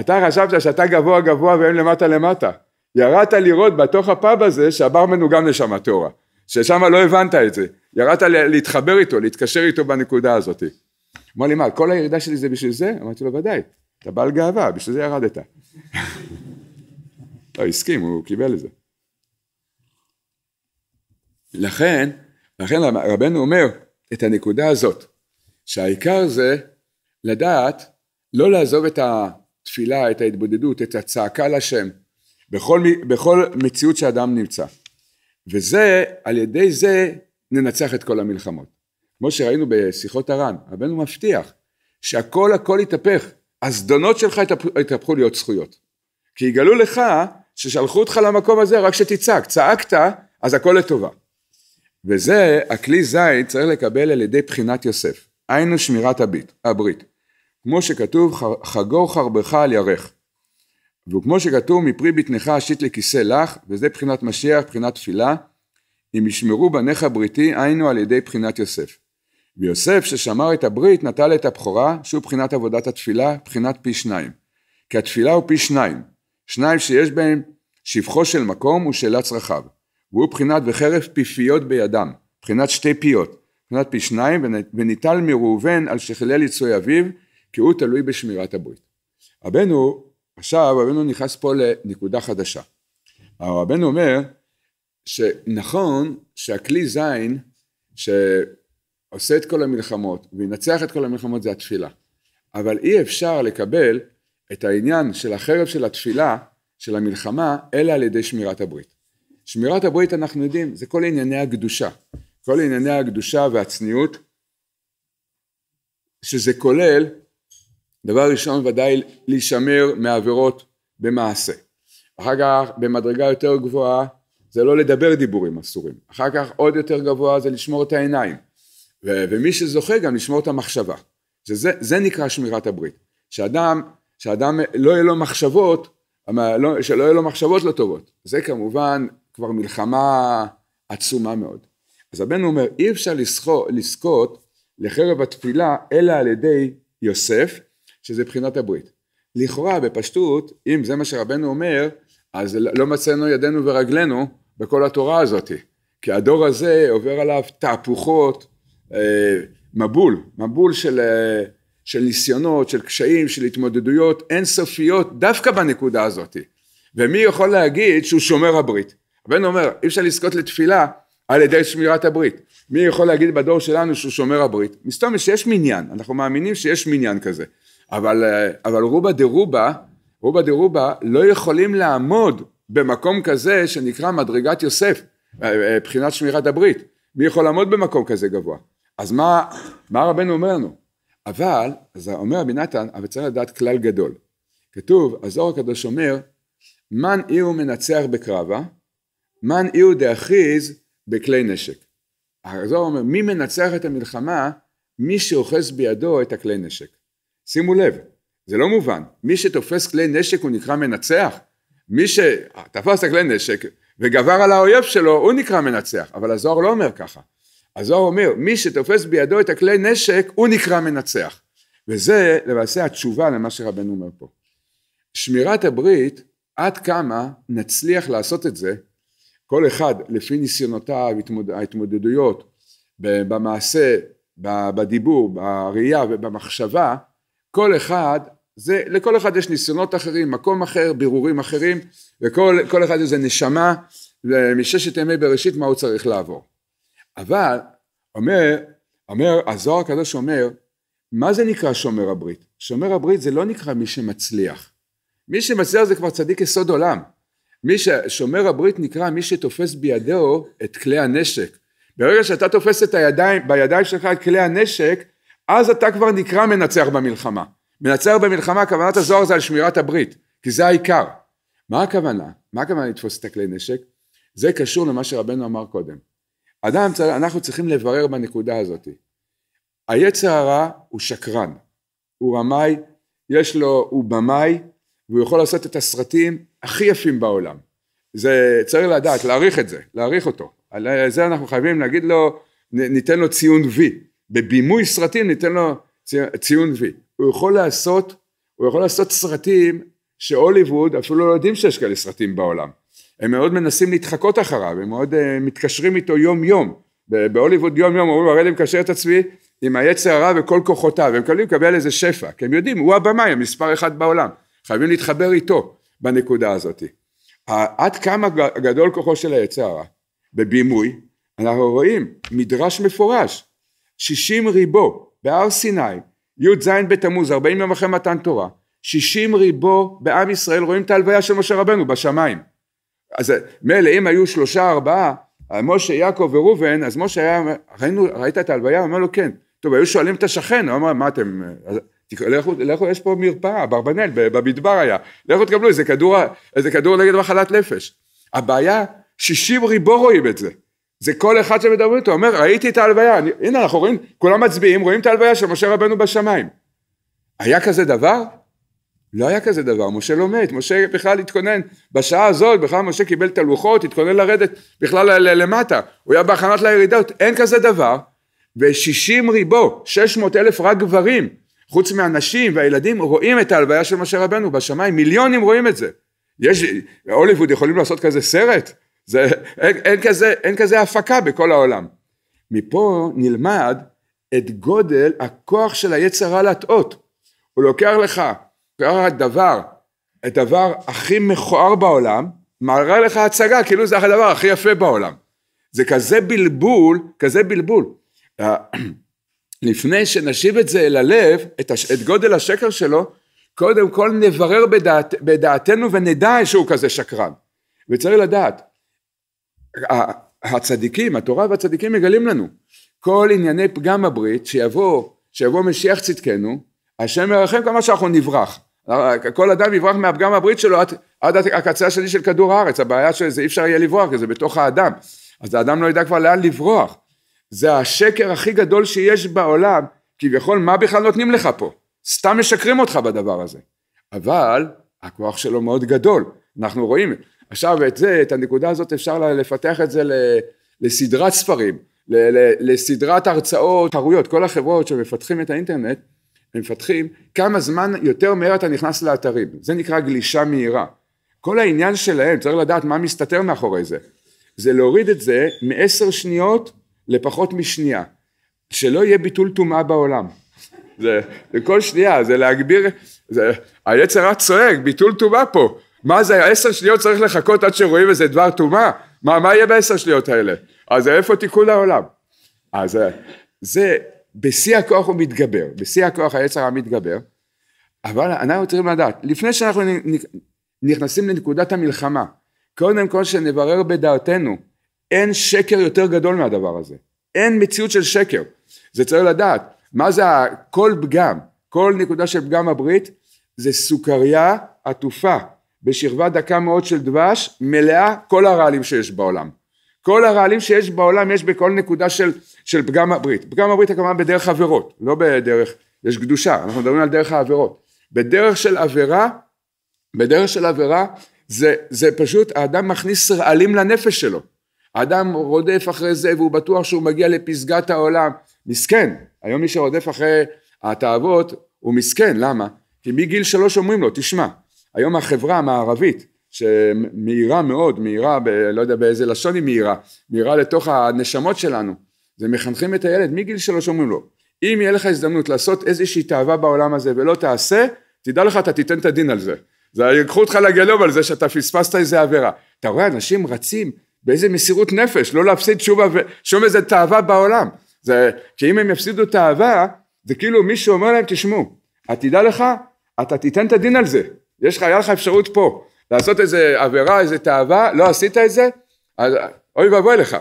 אתה חשבת שאתה גבוה גבוה והם למטה למטה. ירדת לראות בתוך הפאב הזה שהברמן הוא גם נשמה טהורה. ששם לא הבנת את זה, ירדת להתחבר איתו, להתקשר איתו בנקודה הזאת. אמר לי, מה, כל הירידה שלי זה בשביל זה? אמרתי לו, ודאי, אתה בעל גאווה, בשביל זה ירדת. [LAUGHS] לא, הסכים, הוא קיבל את זה. לכן, לכן רבנו אומר את הנקודה הזאת, שהעיקר זה לדעת לא לעזוב את התפילה, את ההתבודדות, את הצעקה לשם, בכל, בכל מציאות שאדם נמצא. וזה, על ידי זה ננצח את כל המלחמות. כמו שראינו בשיחות הר"ן, רבנו מבטיח שהכל הכל יתהפך, הזדונות שלך יתהפכו להיות זכויות. כי יגלו לך ששלחו אותך למקום הזה רק שתצעק, צעקת אז הכל לטובה. וזה הכלי זין צריך לקבל על ידי בחינת יוסף, היינו שמירת הברית. כמו שכתוב חגור חרבך על ירך. וכמו שכתוב מפרי בטנך אשית לכיסא לך וזה בחינת משיח בחינת תפילה אם ישמרו בניך בריתי היינו על ידי בחינת יוסף ויוסף ששמר את הברית נטל את הבכורה שהוא בחינת עבודת התפילה בחינת פי שניים כי התפילה הוא פי שניים שניים שיש בהם שבחו של מקום ושלץ רחב והוא בחינת וחרף פיפיות בידם בחינת שתי פיות בחינת פי שניים וניטל מראובן על שחילל יצוי אביו כי הוא תלוי בשמירת הברית רבנו עכשיו רבנו נכנס פה לנקודה חדשה. הרבנו אומר שנכון שהכלי זין שעושה את כל המלחמות וינצח את כל המלחמות זה התפילה. אבל אי אפשר לקבל את העניין של החרב של התפילה, של המלחמה, אלא על ידי שמירת הברית. שמירת הברית אנחנו יודעים, זה כל ענייני הקדושה. כל ענייני הקדושה והצניעות, שזה כולל דבר ראשון ודאי להישמר מעבירות במעשה. אחר כך במדרגה יותר גבוהה זה לא לדבר דיבורים אסורים. אחר כך עוד יותר גבוה זה לשמור את העיניים. ו- ומי שזוכה גם לשמור את המחשבה. שזה נקרא שמירת הברית. שאדם, שאדם לא יהיה לו מחשבות, לא, שלא יהיה לו מחשבות לא טובות. זה כמובן כבר מלחמה עצומה מאוד. אז הבן אומר אי אפשר לזכות לחרב התפילה אלא על ידי יוסף שזה בחינת הברית. לכאורה בפשטות, אם זה מה שרבנו אומר, אז לא, לא מצאנו ידינו ורגלינו בכל התורה הזאת, כי הדור הזה עובר עליו תהפוכות, אה, מבול, מבול של, אה, של ניסיונות, של קשיים, של התמודדויות אינסופיות דווקא בנקודה הזאת. ומי יכול להגיד שהוא שומר הברית? רבנו אומר, אי אפשר לזכות לתפילה על ידי שמירת הברית. מי יכול להגיד בדור שלנו שהוא שומר הברית? מסתום שיש מניין, אנחנו מאמינים שיש מניין כזה. אבל, אה, אבל רובה דרובה, רובה דרובה לא יכולים לעמוד במקום כזה שנקרא מדרגת יוסף, אה, אה, בחינת שמירת הברית. מי יכול לעמוד במקום כזה גבוה? אז מה, מה רבנו אומר לנו? אבל, אז אומר רבי נתן, אבל צריך לדעת כלל גדול. כתוב, הזוהר הקדוש אומר, מן אי הוא מנצח בקרבה, מן אי הוא דאחיז בכלי נשק. הזוהר אומר, מי מנצח את המלחמה? מי שאוחז בידו את הכלי נשק. שימו לב, זה לא מובן. מי שתופס כלי נשק הוא נקרא מנצח. מי שתפס אה, את הכלי נשק וגבר על האויב שלו, הוא נקרא מנצח. אבל הזוהר לא אומר ככה. הזוהר אומר, מי שתופס בידו את הכלי נשק, הוא נקרא מנצח. וזה למעשה התשובה למה שרבנו אומר פה. שמירת הברית, עד כמה נצליח לעשות את זה, כל אחד לפי ניסיונותיו, ההתמודדויות, במעשה, בדיבור, בראייה ובמחשבה, כל אחד, זה, לכל אחד יש ניסיונות אחרים, מקום אחר, בירורים אחרים, וכל אחד איזה נשמה אה, מששת ימי בראשית מה הוא צריך לעבור. אבל אומר, אומר, הזוהר הקדוש אומר, מה זה נקרא שומר הברית? שומר הברית זה לא נקרא מי שמצליח. מי שמצליח זה כבר צדיק יסוד עולם. מי ששומר הברית נקרא מי שתופס בידו את כלי הנשק. ברגע שאתה תופס את הידיים, בידיים שלך את כלי הנשק, אז אתה כבר נקרא מנצח במלחמה. מנצח במלחמה, כוונת הזוהר זה על שמירת הברית, כי זה העיקר. מה הכוונה? מה הכוונה לתפוס את הכלי נשק? זה קשור למה שרבנו אמר קודם. אדם, אנחנו צריכים לברר בנקודה הזאת. היצר הרע הוא שקרן, הוא רמאי, יש לו, הוא במאי, והוא יכול לעשות את הסרטים הכי יפים בעולם. זה, צריך לדעת, להעריך את זה, להעריך אותו. על זה אנחנו חייבים להגיד לו, ניתן לו ציון וי. בבימוי סרטים ניתן לו ציון וי. הוא יכול לעשות, הוא יכול לעשות סרטים שהוליווד אפילו לא יודעים שיש כאלה סרטים בעולם. הם מאוד מנסים להתחקות אחריו, הם מאוד uh, מתקשרים איתו יום יום. בהוליווד יום יום אומרים הרי אני מקשר את עצמי עם היצר הרע וכל כוחותיו, הם מקבלים לקבל איזה שפע, כי הם יודעים, הוא הבמאי, המספר אחד בעולם, חייבים להתחבר איתו בנקודה הזאת. עד כמה גדול כוחו של היצר הרע בבימוי, אנחנו רואים מדרש מפורש שישים ריבו בהר סיני, י"ז בתמוז, ארבעים יום אחרי מתן תורה, שישים ריבו בעם ישראל רואים את ההלוויה של משה רבנו בשמיים. אז מילא אם היו שלושה ארבעה, משה, יעקב וראובן, אז משה היה, ראינו, ראית את ההלוויה? הוא אומר לו כן. טוב, היו שואלים את השכן, הוא אמר, מה אתם, אה, אה, לכו, לכו, יש פה מרפאה, אברבנאל, במדבר היה, לכו תקבלו איזה כדור, איזה כדור נגד מחלת נפש. הבעיה, שישים ריבו רואים את זה. זה כל אחד שמדברים איתו, אומר, ראיתי את ההלוויה, אני, הנה אנחנו רואים, כולם מצביעים, רואים את ההלוויה של משה רבנו בשמיים. היה כזה דבר? לא היה כזה דבר, משה לא מת, משה בכלל התכונן, בשעה הזאת בכלל משה קיבל את הלוחות, התכונן לרדת בכלל למטה, הוא היה בהכנת לירידות, אין כזה דבר, ושישים ריבו, שש מאות אלף רק גברים, חוץ מהנשים והילדים, רואים את ההלוויה של משה רבנו בשמיים, מיליונים רואים את זה. יש, הוליווד יכולים לעשות כזה סרט? זה, אין, אין, כזה, אין כזה הפקה בכל העולם. מפה נלמד את גודל הכוח של היצר להטעות. הוא לוקח לך, הוא לוקח דבר, את הדבר הכי מכוער בעולם, מראה לך הצגה, כאילו זה הדבר הכי יפה בעולם. זה כזה בלבול, כזה בלבול. [CLEARS THROAT] לפני שנשיב את זה אל הלב, את, הש... את גודל השקר שלו, קודם כל נברר בדעת... בדעתנו ונדע שהוא כזה שקרן. וצריך לדעת, הצדיקים, התורה והצדיקים מגלים לנו כל ענייני פגם הברית שיבוא, שיבוא משיח צדקנו, השם ירחם כמה שאנחנו נברח. כל אדם יברח מהפגם הברית שלו עד, עד הקצה השני של כדור הארץ, הבעיה שזה אי אפשר יהיה לברוח, כי זה בתוך האדם. אז האדם לא ידע כבר לאן לברוח. זה השקר הכי גדול שיש בעולם, כביכול מה בכלל נותנים לך פה? סתם משקרים אותך בדבר הזה. אבל הכוח שלו מאוד גדול, אנחנו רואים, עכשיו את זה, את הנקודה הזאת אפשר לפתח את זה לסדרת ספרים, לסדרת הרצאות, תחרויות, כל החברות שמפתחים את האינטרנט, הם מפתחים כמה זמן יותר מהר אתה נכנס לאתרים, זה נקרא גלישה מהירה. כל העניין שלהם, צריך לדעת מה מסתתר מאחורי זה, זה להוריד את זה מעשר שניות לפחות משנייה, שלא יהיה ביטול טומאה בעולם. זה, זה כל שנייה, זה להגביר, היצר רץ צועק, ביטול טומאה פה, מה זה, עשר שניות צריך לחכות עד שרואים איזה דבר טומאה? מה, מה יהיה בעשר שניות האלה? אז איפה תיקון העולם? אז אה, זה, בשיא הכוח הוא מתגבר, בשיא הכוח היצר המתגבר, אבל אנחנו צריכים לדעת, לפני שאנחנו נכנסים לנקודת המלחמה, קודם כל שנברר בדעתנו, אין שקר יותר גדול מהדבר הזה, אין מציאות של שקר, זה צריך לדעת, מה זה כל פגם, כל נקודה של פגם הברית, זה סוכריה עטופה בשכבה דקה מאוד של דבש, מלאה כל הרעלים שיש בעולם. כל הרעלים שיש בעולם יש בכל נקודה של, של פגם הברית. פגם הברית הכוונה בדרך עבירות, לא בדרך, יש קדושה, אנחנו מדברים על דרך העבירות. בדרך של עבירה, בדרך של עבירה זה, זה פשוט, האדם מכניס רעלים לנפש שלו. האדם רודף אחרי זה והוא בטוח שהוא מגיע לפסגת העולם. מסכן, היום מי שרודף אחרי התאוות הוא מסכן, למה? כי מגיל שלוש אומרים לו, תשמע, היום החברה המערבית שמאירה מאוד, מאירה, ב, לא יודע באיזה לשון היא מאירה, מאירה לתוך הנשמות שלנו, זה מחנכים את הילד מגיל שלוש אומרים לו, אם יהיה לך הזדמנות לעשות איזושהי תאווה בעולם הזה ולא תעשה, תדע לך אתה תיתן את הדין על זה, זה ייקחו אותך לגלוב על זה שאתה פספסת איזה עבירה, אתה רואה אנשים רצים באיזה מסירות נפש, לא להפסיד שוב, שום איזה תאווה בעולם, זה, כי אם הם יפסידו תאווה, זה כאילו מישהו אומר להם תשמעו, תדע לך, אתה תיתן את הדין על זה, יש לך, היה לך אפשרות פה לעשות איזה עבירה, איזה תאווה, לא עשית את זה, אז אוי ואבוי לך.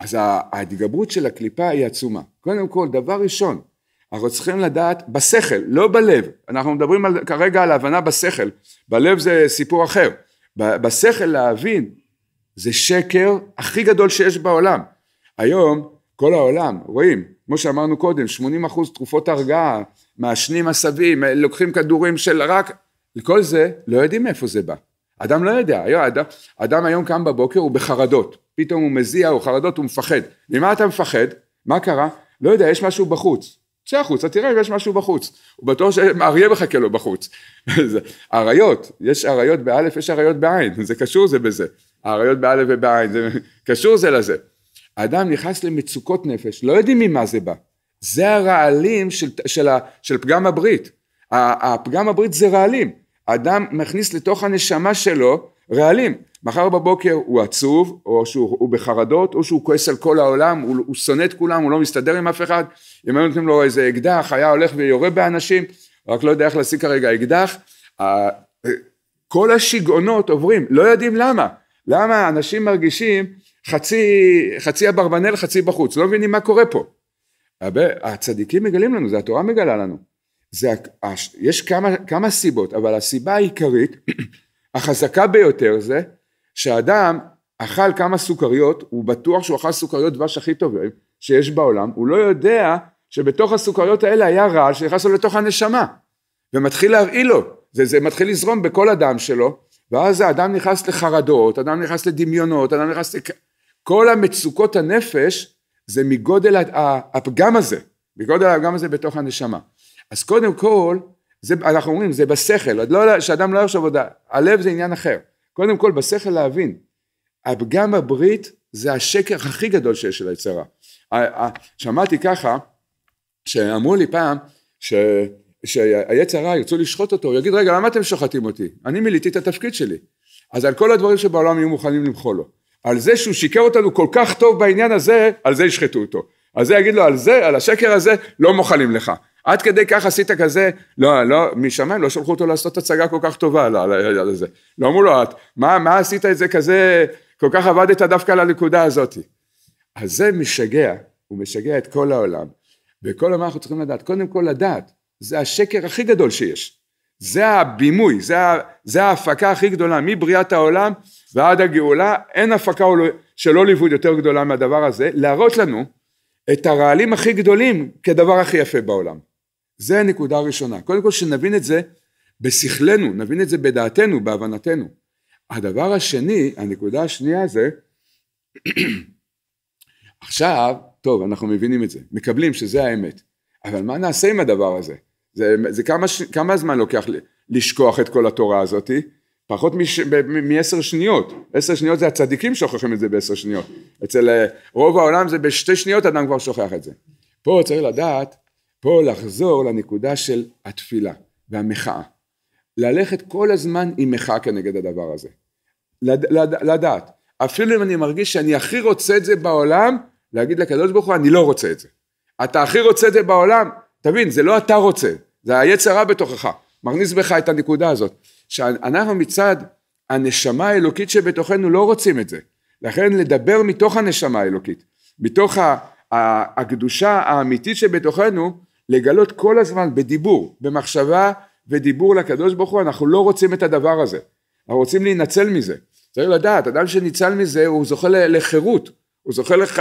אז ההתגברות של הקליפה היא עצומה. קודם כל, דבר ראשון, אנחנו צריכים לדעת בשכל, לא בלב. אנחנו מדברים על, כרגע על הבנה בשכל, בלב זה סיפור אחר. בשכל להבין זה שקר הכי גדול שיש בעולם. היום כל העולם, רואים, כמו שאמרנו קודם, 80 תרופות הרגעה, מעשנים עשבים, לוקחים כדורים של רק וכל זה, לא יודעים מאיפה זה בא. אדם לא יודע, היום, אדם, אדם היום קם בבוקר, הוא בחרדות, פתאום הוא מזיע, הוא חרדות, הוא מפחד. ממה אתה מפחד? מה קרה? לא יודע, יש משהו בחוץ. צא החוצה, תראה יש משהו בחוץ. הוא בטוח שאריה מחכה לו בחוץ. [LAUGHS] אריות, יש אריות באלף, יש אריות בעין, [LAUGHS] זה קשור זה בזה. האריות באלף ובעין, זה [LAUGHS] קשור זה לזה. האדם נכנס למצוקות נפש, לא יודעים ממה זה בא. זה הרעלים של, של, של, של פגם הברית. הפגם הברית זה רעלים. אדם מכניס לתוך הנשמה שלו רעלים. מחר בבוקר הוא עצוב, או שהוא בחרדות, או שהוא כועס על כל העולם, הוא, הוא שונא את כולם, הוא לא מסתדר עם אף אחד, אם היו נותנים לו איזה אקדח, היה הולך ויורה באנשים, רק לא יודע איך להשיג כרגע אקדח. כל השיגעונות עוברים, לא יודעים למה. למה אנשים מרגישים חצי, חצי אברבנל, חצי בחוץ, לא מבינים מה קורה פה. הצדיקים מגלים לנו, זה התורה מגלה לנו. זה, יש כמה, כמה סיבות, אבל הסיבה העיקרית, [CLEARS THROAT] החזקה ביותר זה שאדם אכל כמה סוכריות, הוא בטוח שהוא אכל סוכריות דבש הכי טובים אה, שיש בעולם, הוא לא יודע שבתוך הסוכריות האלה היה רעל שנכנס לו לתוך הנשמה, ומתחיל להרעיל לו, זה, זה מתחיל לזרום בכל אדם שלו, ואז האדם נכנס לחרדות, אדם נכנס לדמיונות, אדם נכנס... לכ... כל המצוקות הנפש זה מגודל הפגם הזה, מגודל הפגם הזה בתוך הנשמה. אז קודם כל, זה, אנחנו אומרים, זה בשכל, עוד לא, שאדם לא יחשוב עוד, הלב זה עניין אחר. קודם כל, בשכל להבין. הפגם הברית זה השקר הכי גדול שיש של היצרה. שמעתי ככה, שאמרו לי פעם, ש... שהיצרה ירצו לשחוט אותו, הוא יגיד רגע למה אתם שוחטים אותי? אני מילאתי את התפקיד שלי. אז על כל הדברים שבעולם יהיו מוכנים למחול לו. על זה שהוא שיקר אותנו כל כך טוב בעניין הזה, על זה ישחטו אותו. על זה יגיד לו על זה, על השקר הזה, לא מוחלים לך. עד כדי כך עשית כזה, לא, לא, משמיים לא שלחו אותו לעשות הצגה כל כך טובה על, על, על זה. לא אמרו לו, את, מה, מה עשית את זה כזה, כל כך עבדת דווקא על הנקודה הזאת. אז זה משגע, הוא משגע את כל העולם. וכל מה אנחנו צריכים לדעת, קודם כל לדעת, זה השקר הכי גדול שיש. זה הבימוי, זה, זה ההפקה הכי גדולה, מבריאת העולם ועד הגאולה, אין הפקה לא- של הוליווד יותר גדולה מהדבר הזה, להראות לנו את הרעלים הכי גדולים כדבר הכי יפה בעולם. זה הנקודה הראשונה. קודם כל שנבין את זה בשכלנו, נבין את זה בדעתנו, בהבנתנו. הדבר השני, הנקודה השנייה זה, [CLEARS THROAT] עכשיו, טוב, אנחנו מבינים את זה, מקבלים שזה האמת, אבל מה נעשה עם הדבר הזה? זה, זה כמה, כמה זמן לוקח לשכוח את כל התורה הזאתי? פחות מעשר שניות, עשר שניות זה הצדיקים שוכחים את זה בעשר שניות, אצל אה, רוב העולם זה בשתי שניות אדם כבר שוכח את זה. פה צריך לדעת פה לחזור לנקודה של התפילה והמחאה. ללכת כל הזמן עם מחאה כנגד הדבר הזה. לד, לד, לדעת. אפילו אם אני מרגיש שאני הכי רוצה את זה בעולם, להגיד לקדוש ברוך הוא, אני לא רוצה את זה. אתה הכי רוצה את זה בעולם, תבין, זה לא אתה רוצה, זה היצר רע בתוכך. מכניס בך את הנקודה הזאת. שאנחנו מצד הנשמה האלוקית שבתוכנו לא רוצים את זה. לכן לדבר מתוך הנשמה האלוקית, מתוך הקדושה האמיתית שבתוכנו, לגלות כל הזמן בדיבור, במחשבה ודיבור לקדוש ברוך הוא, אנחנו לא רוצים את הדבר הזה, אנחנו רוצים להינצל מזה. צריך לדעת, אדם שניצל מזה הוא זוכה לחירות, הוא זוכה לח...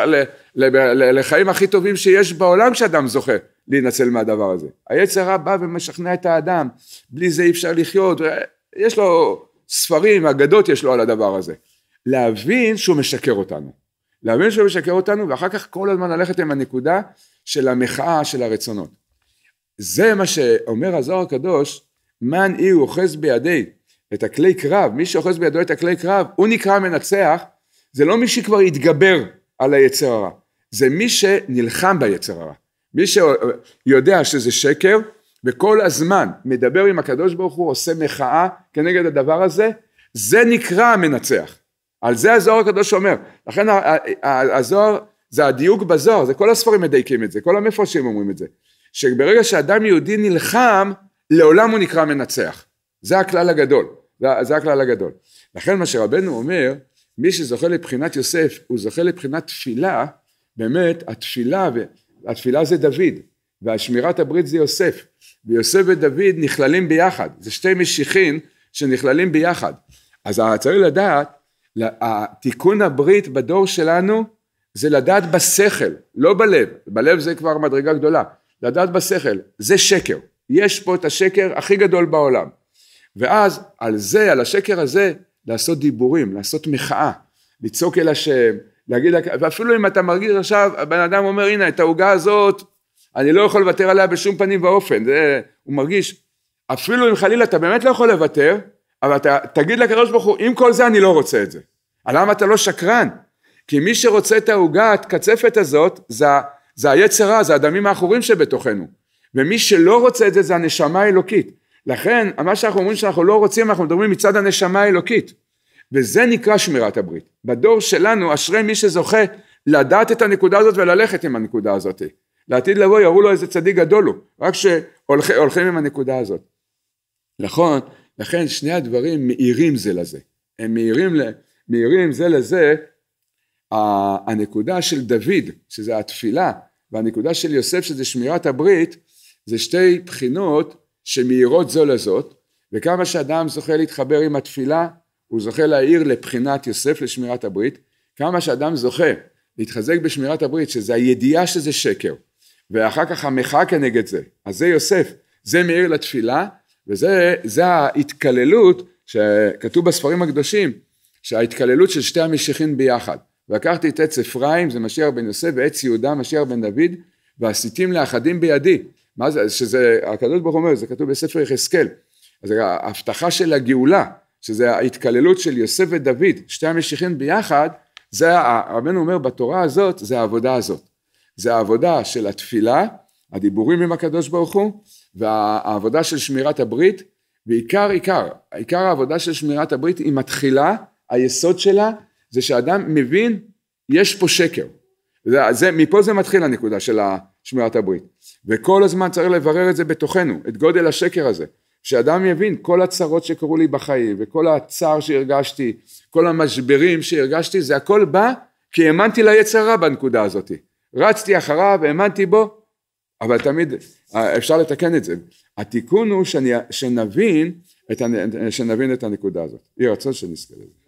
לחיים הכי טובים שיש בעולם כשאדם זוכה להינצל מהדבר הזה. היצר רע בא ומשכנע את האדם, בלי זה אי אפשר לחיות, יש לו ספרים, אגדות יש לו על הדבר הזה. להבין שהוא משקר אותנו. להבין שהוא משקר אותנו ואחר כך כל הזמן ללכת עם הנקודה של המחאה של הרצונות. זה מה שאומר הזוהר הקדוש, מן אי הוא אוחז בידי את הכלי קרב, מי שאוחז בידו את הכלי קרב, הוא נקרא מנצח, זה לא מי שכבר התגבר על היצר הרע, זה מי שנלחם ביצר הרע. מי שיודע שזה שקר, וכל הזמן מדבר עם הקדוש ברוך הוא, עושה מחאה כנגד הדבר הזה, זה נקרא המנצח. על זה הזוהר הקדוש אומר. לכן הזוהר זה הדיוק בזוהר, זה כל הספרים מדייקים את זה, כל המפרשים אומרים את זה. שברגע שאדם יהודי נלחם, לעולם הוא נקרא מנצח. זה הכלל הגדול, זה, זה הכלל הגדול. לכן מה שרבנו אומר, מי שזוכה לבחינת יוסף, הוא זוכה לבחינת תפילה, באמת התפילה, התפילה זה דוד, והשמירת הברית זה יוסף, ויוסף ודוד נכללים ביחד, זה שתי משיחים שנכללים ביחד. אז צריך לדעת, תיקון הברית בדור שלנו זה לדעת בשכל, לא בלב, בלב זה כבר מדרגה גדולה, לדעת בשכל, זה שקר, יש פה את השקר הכי גדול בעולם. ואז על זה, על השקר הזה, לעשות דיבורים, לעשות מחאה, לצעוק אל השם, להגיד, ואפילו אם אתה מרגיש עכשיו, הבן אדם אומר, הנה, את העוגה הזאת, אני לא יכול לוותר עליה בשום פנים ואופן, זה, הוא מרגיש, אפילו אם חלילה אתה באמת לא יכול לוותר, אבל אתה תגיד לקדוש ברוך הוא, עם כל זה אני לא רוצה את זה. למה אתה לא שקרן? כי מי שרוצה את העוגה, הקצפת הזאת, זה, זה היצר רע, זה הדמים האחורים שבתוכנו. ומי שלא רוצה את זה, זה הנשמה האלוקית. לכן, מה שאנחנו אומרים שאנחנו לא רוצים, אנחנו מדברים מצד הנשמה האלוקית. וזה נקרא שמירת הברית. בדור שלנו, אשרי מי שזוכה לדעת את הנקודה הזאת וללכת עם הנקודה הזאת. לעתיד לבוא יראו לו איזה צדיק גדול הוא, רק שהולכים עם הנקודה הזאת. נכון, לכן שני הדברים מאירים זה לזה. הם מאירים, מאירים זה לזה הנקודה של דוד שזה התפילה והנקודה של יוסף שזה שמירת הברית זה שתי בחינות שמאירות זו לזאת וכמה שאדם זוכה להתחבר עם התפילה הוא זוכה להעיר לבחינת יוסף לשמירת הברית כמה שאדם זוכה להתחזק בשמירת הברית שזה הידיעה שזה שקר ואחר כך המחאה כנגד זה אז זה יוסף זה מאיר לתפילה וזה ההתקללות שכתוב בספרים הקדושים שההתקללות של שתי המשיחים ביחד ולקחתי את עץ אפרים זה משיח בן יוסף ועץ יהודה משיח בן דוד ועשיתים לאחדים בידי מה זה שזה הקדוש ברוך הוא אומר זה כתוב בספר יחזקאל אז ההבטחה של הגאולה שזה ההתקללות של יוסף ודוד שתי המשיחים ביחד זה רבנו אומר בתורה הזאת זה העבודה הזאת זה העבודה של התפילה הדיבורים עם הקדוש ברוך הוא והעבודה של שמירת הברית ועיקר עיקר עיקר העבודה של שמירת הברית היא מתחילה היסוד שלה זה שאדם מבין יש פה שקר. זה, זה, מפה זה מתחיל הנקודה של שמירת הברית. וכל הזמן צריך לברר את זה בתוכנו, את גודל השקר הזה. שאדם יבין כל הצרות שקרו לי בחיים וכל הצער שהרגשתי, כל המשברים שהרגשתי, זה הכל בא כי האמנתי ליצר רע בנקודה הזאת. רצתי אחריו, האמנתי בו, אבל תמיד אה, אפשר לתקן את זה. התיקון הוא שאני, שנבין, את, שנבין את הנקודה הזאת. יהי רצון שנזכה לזה.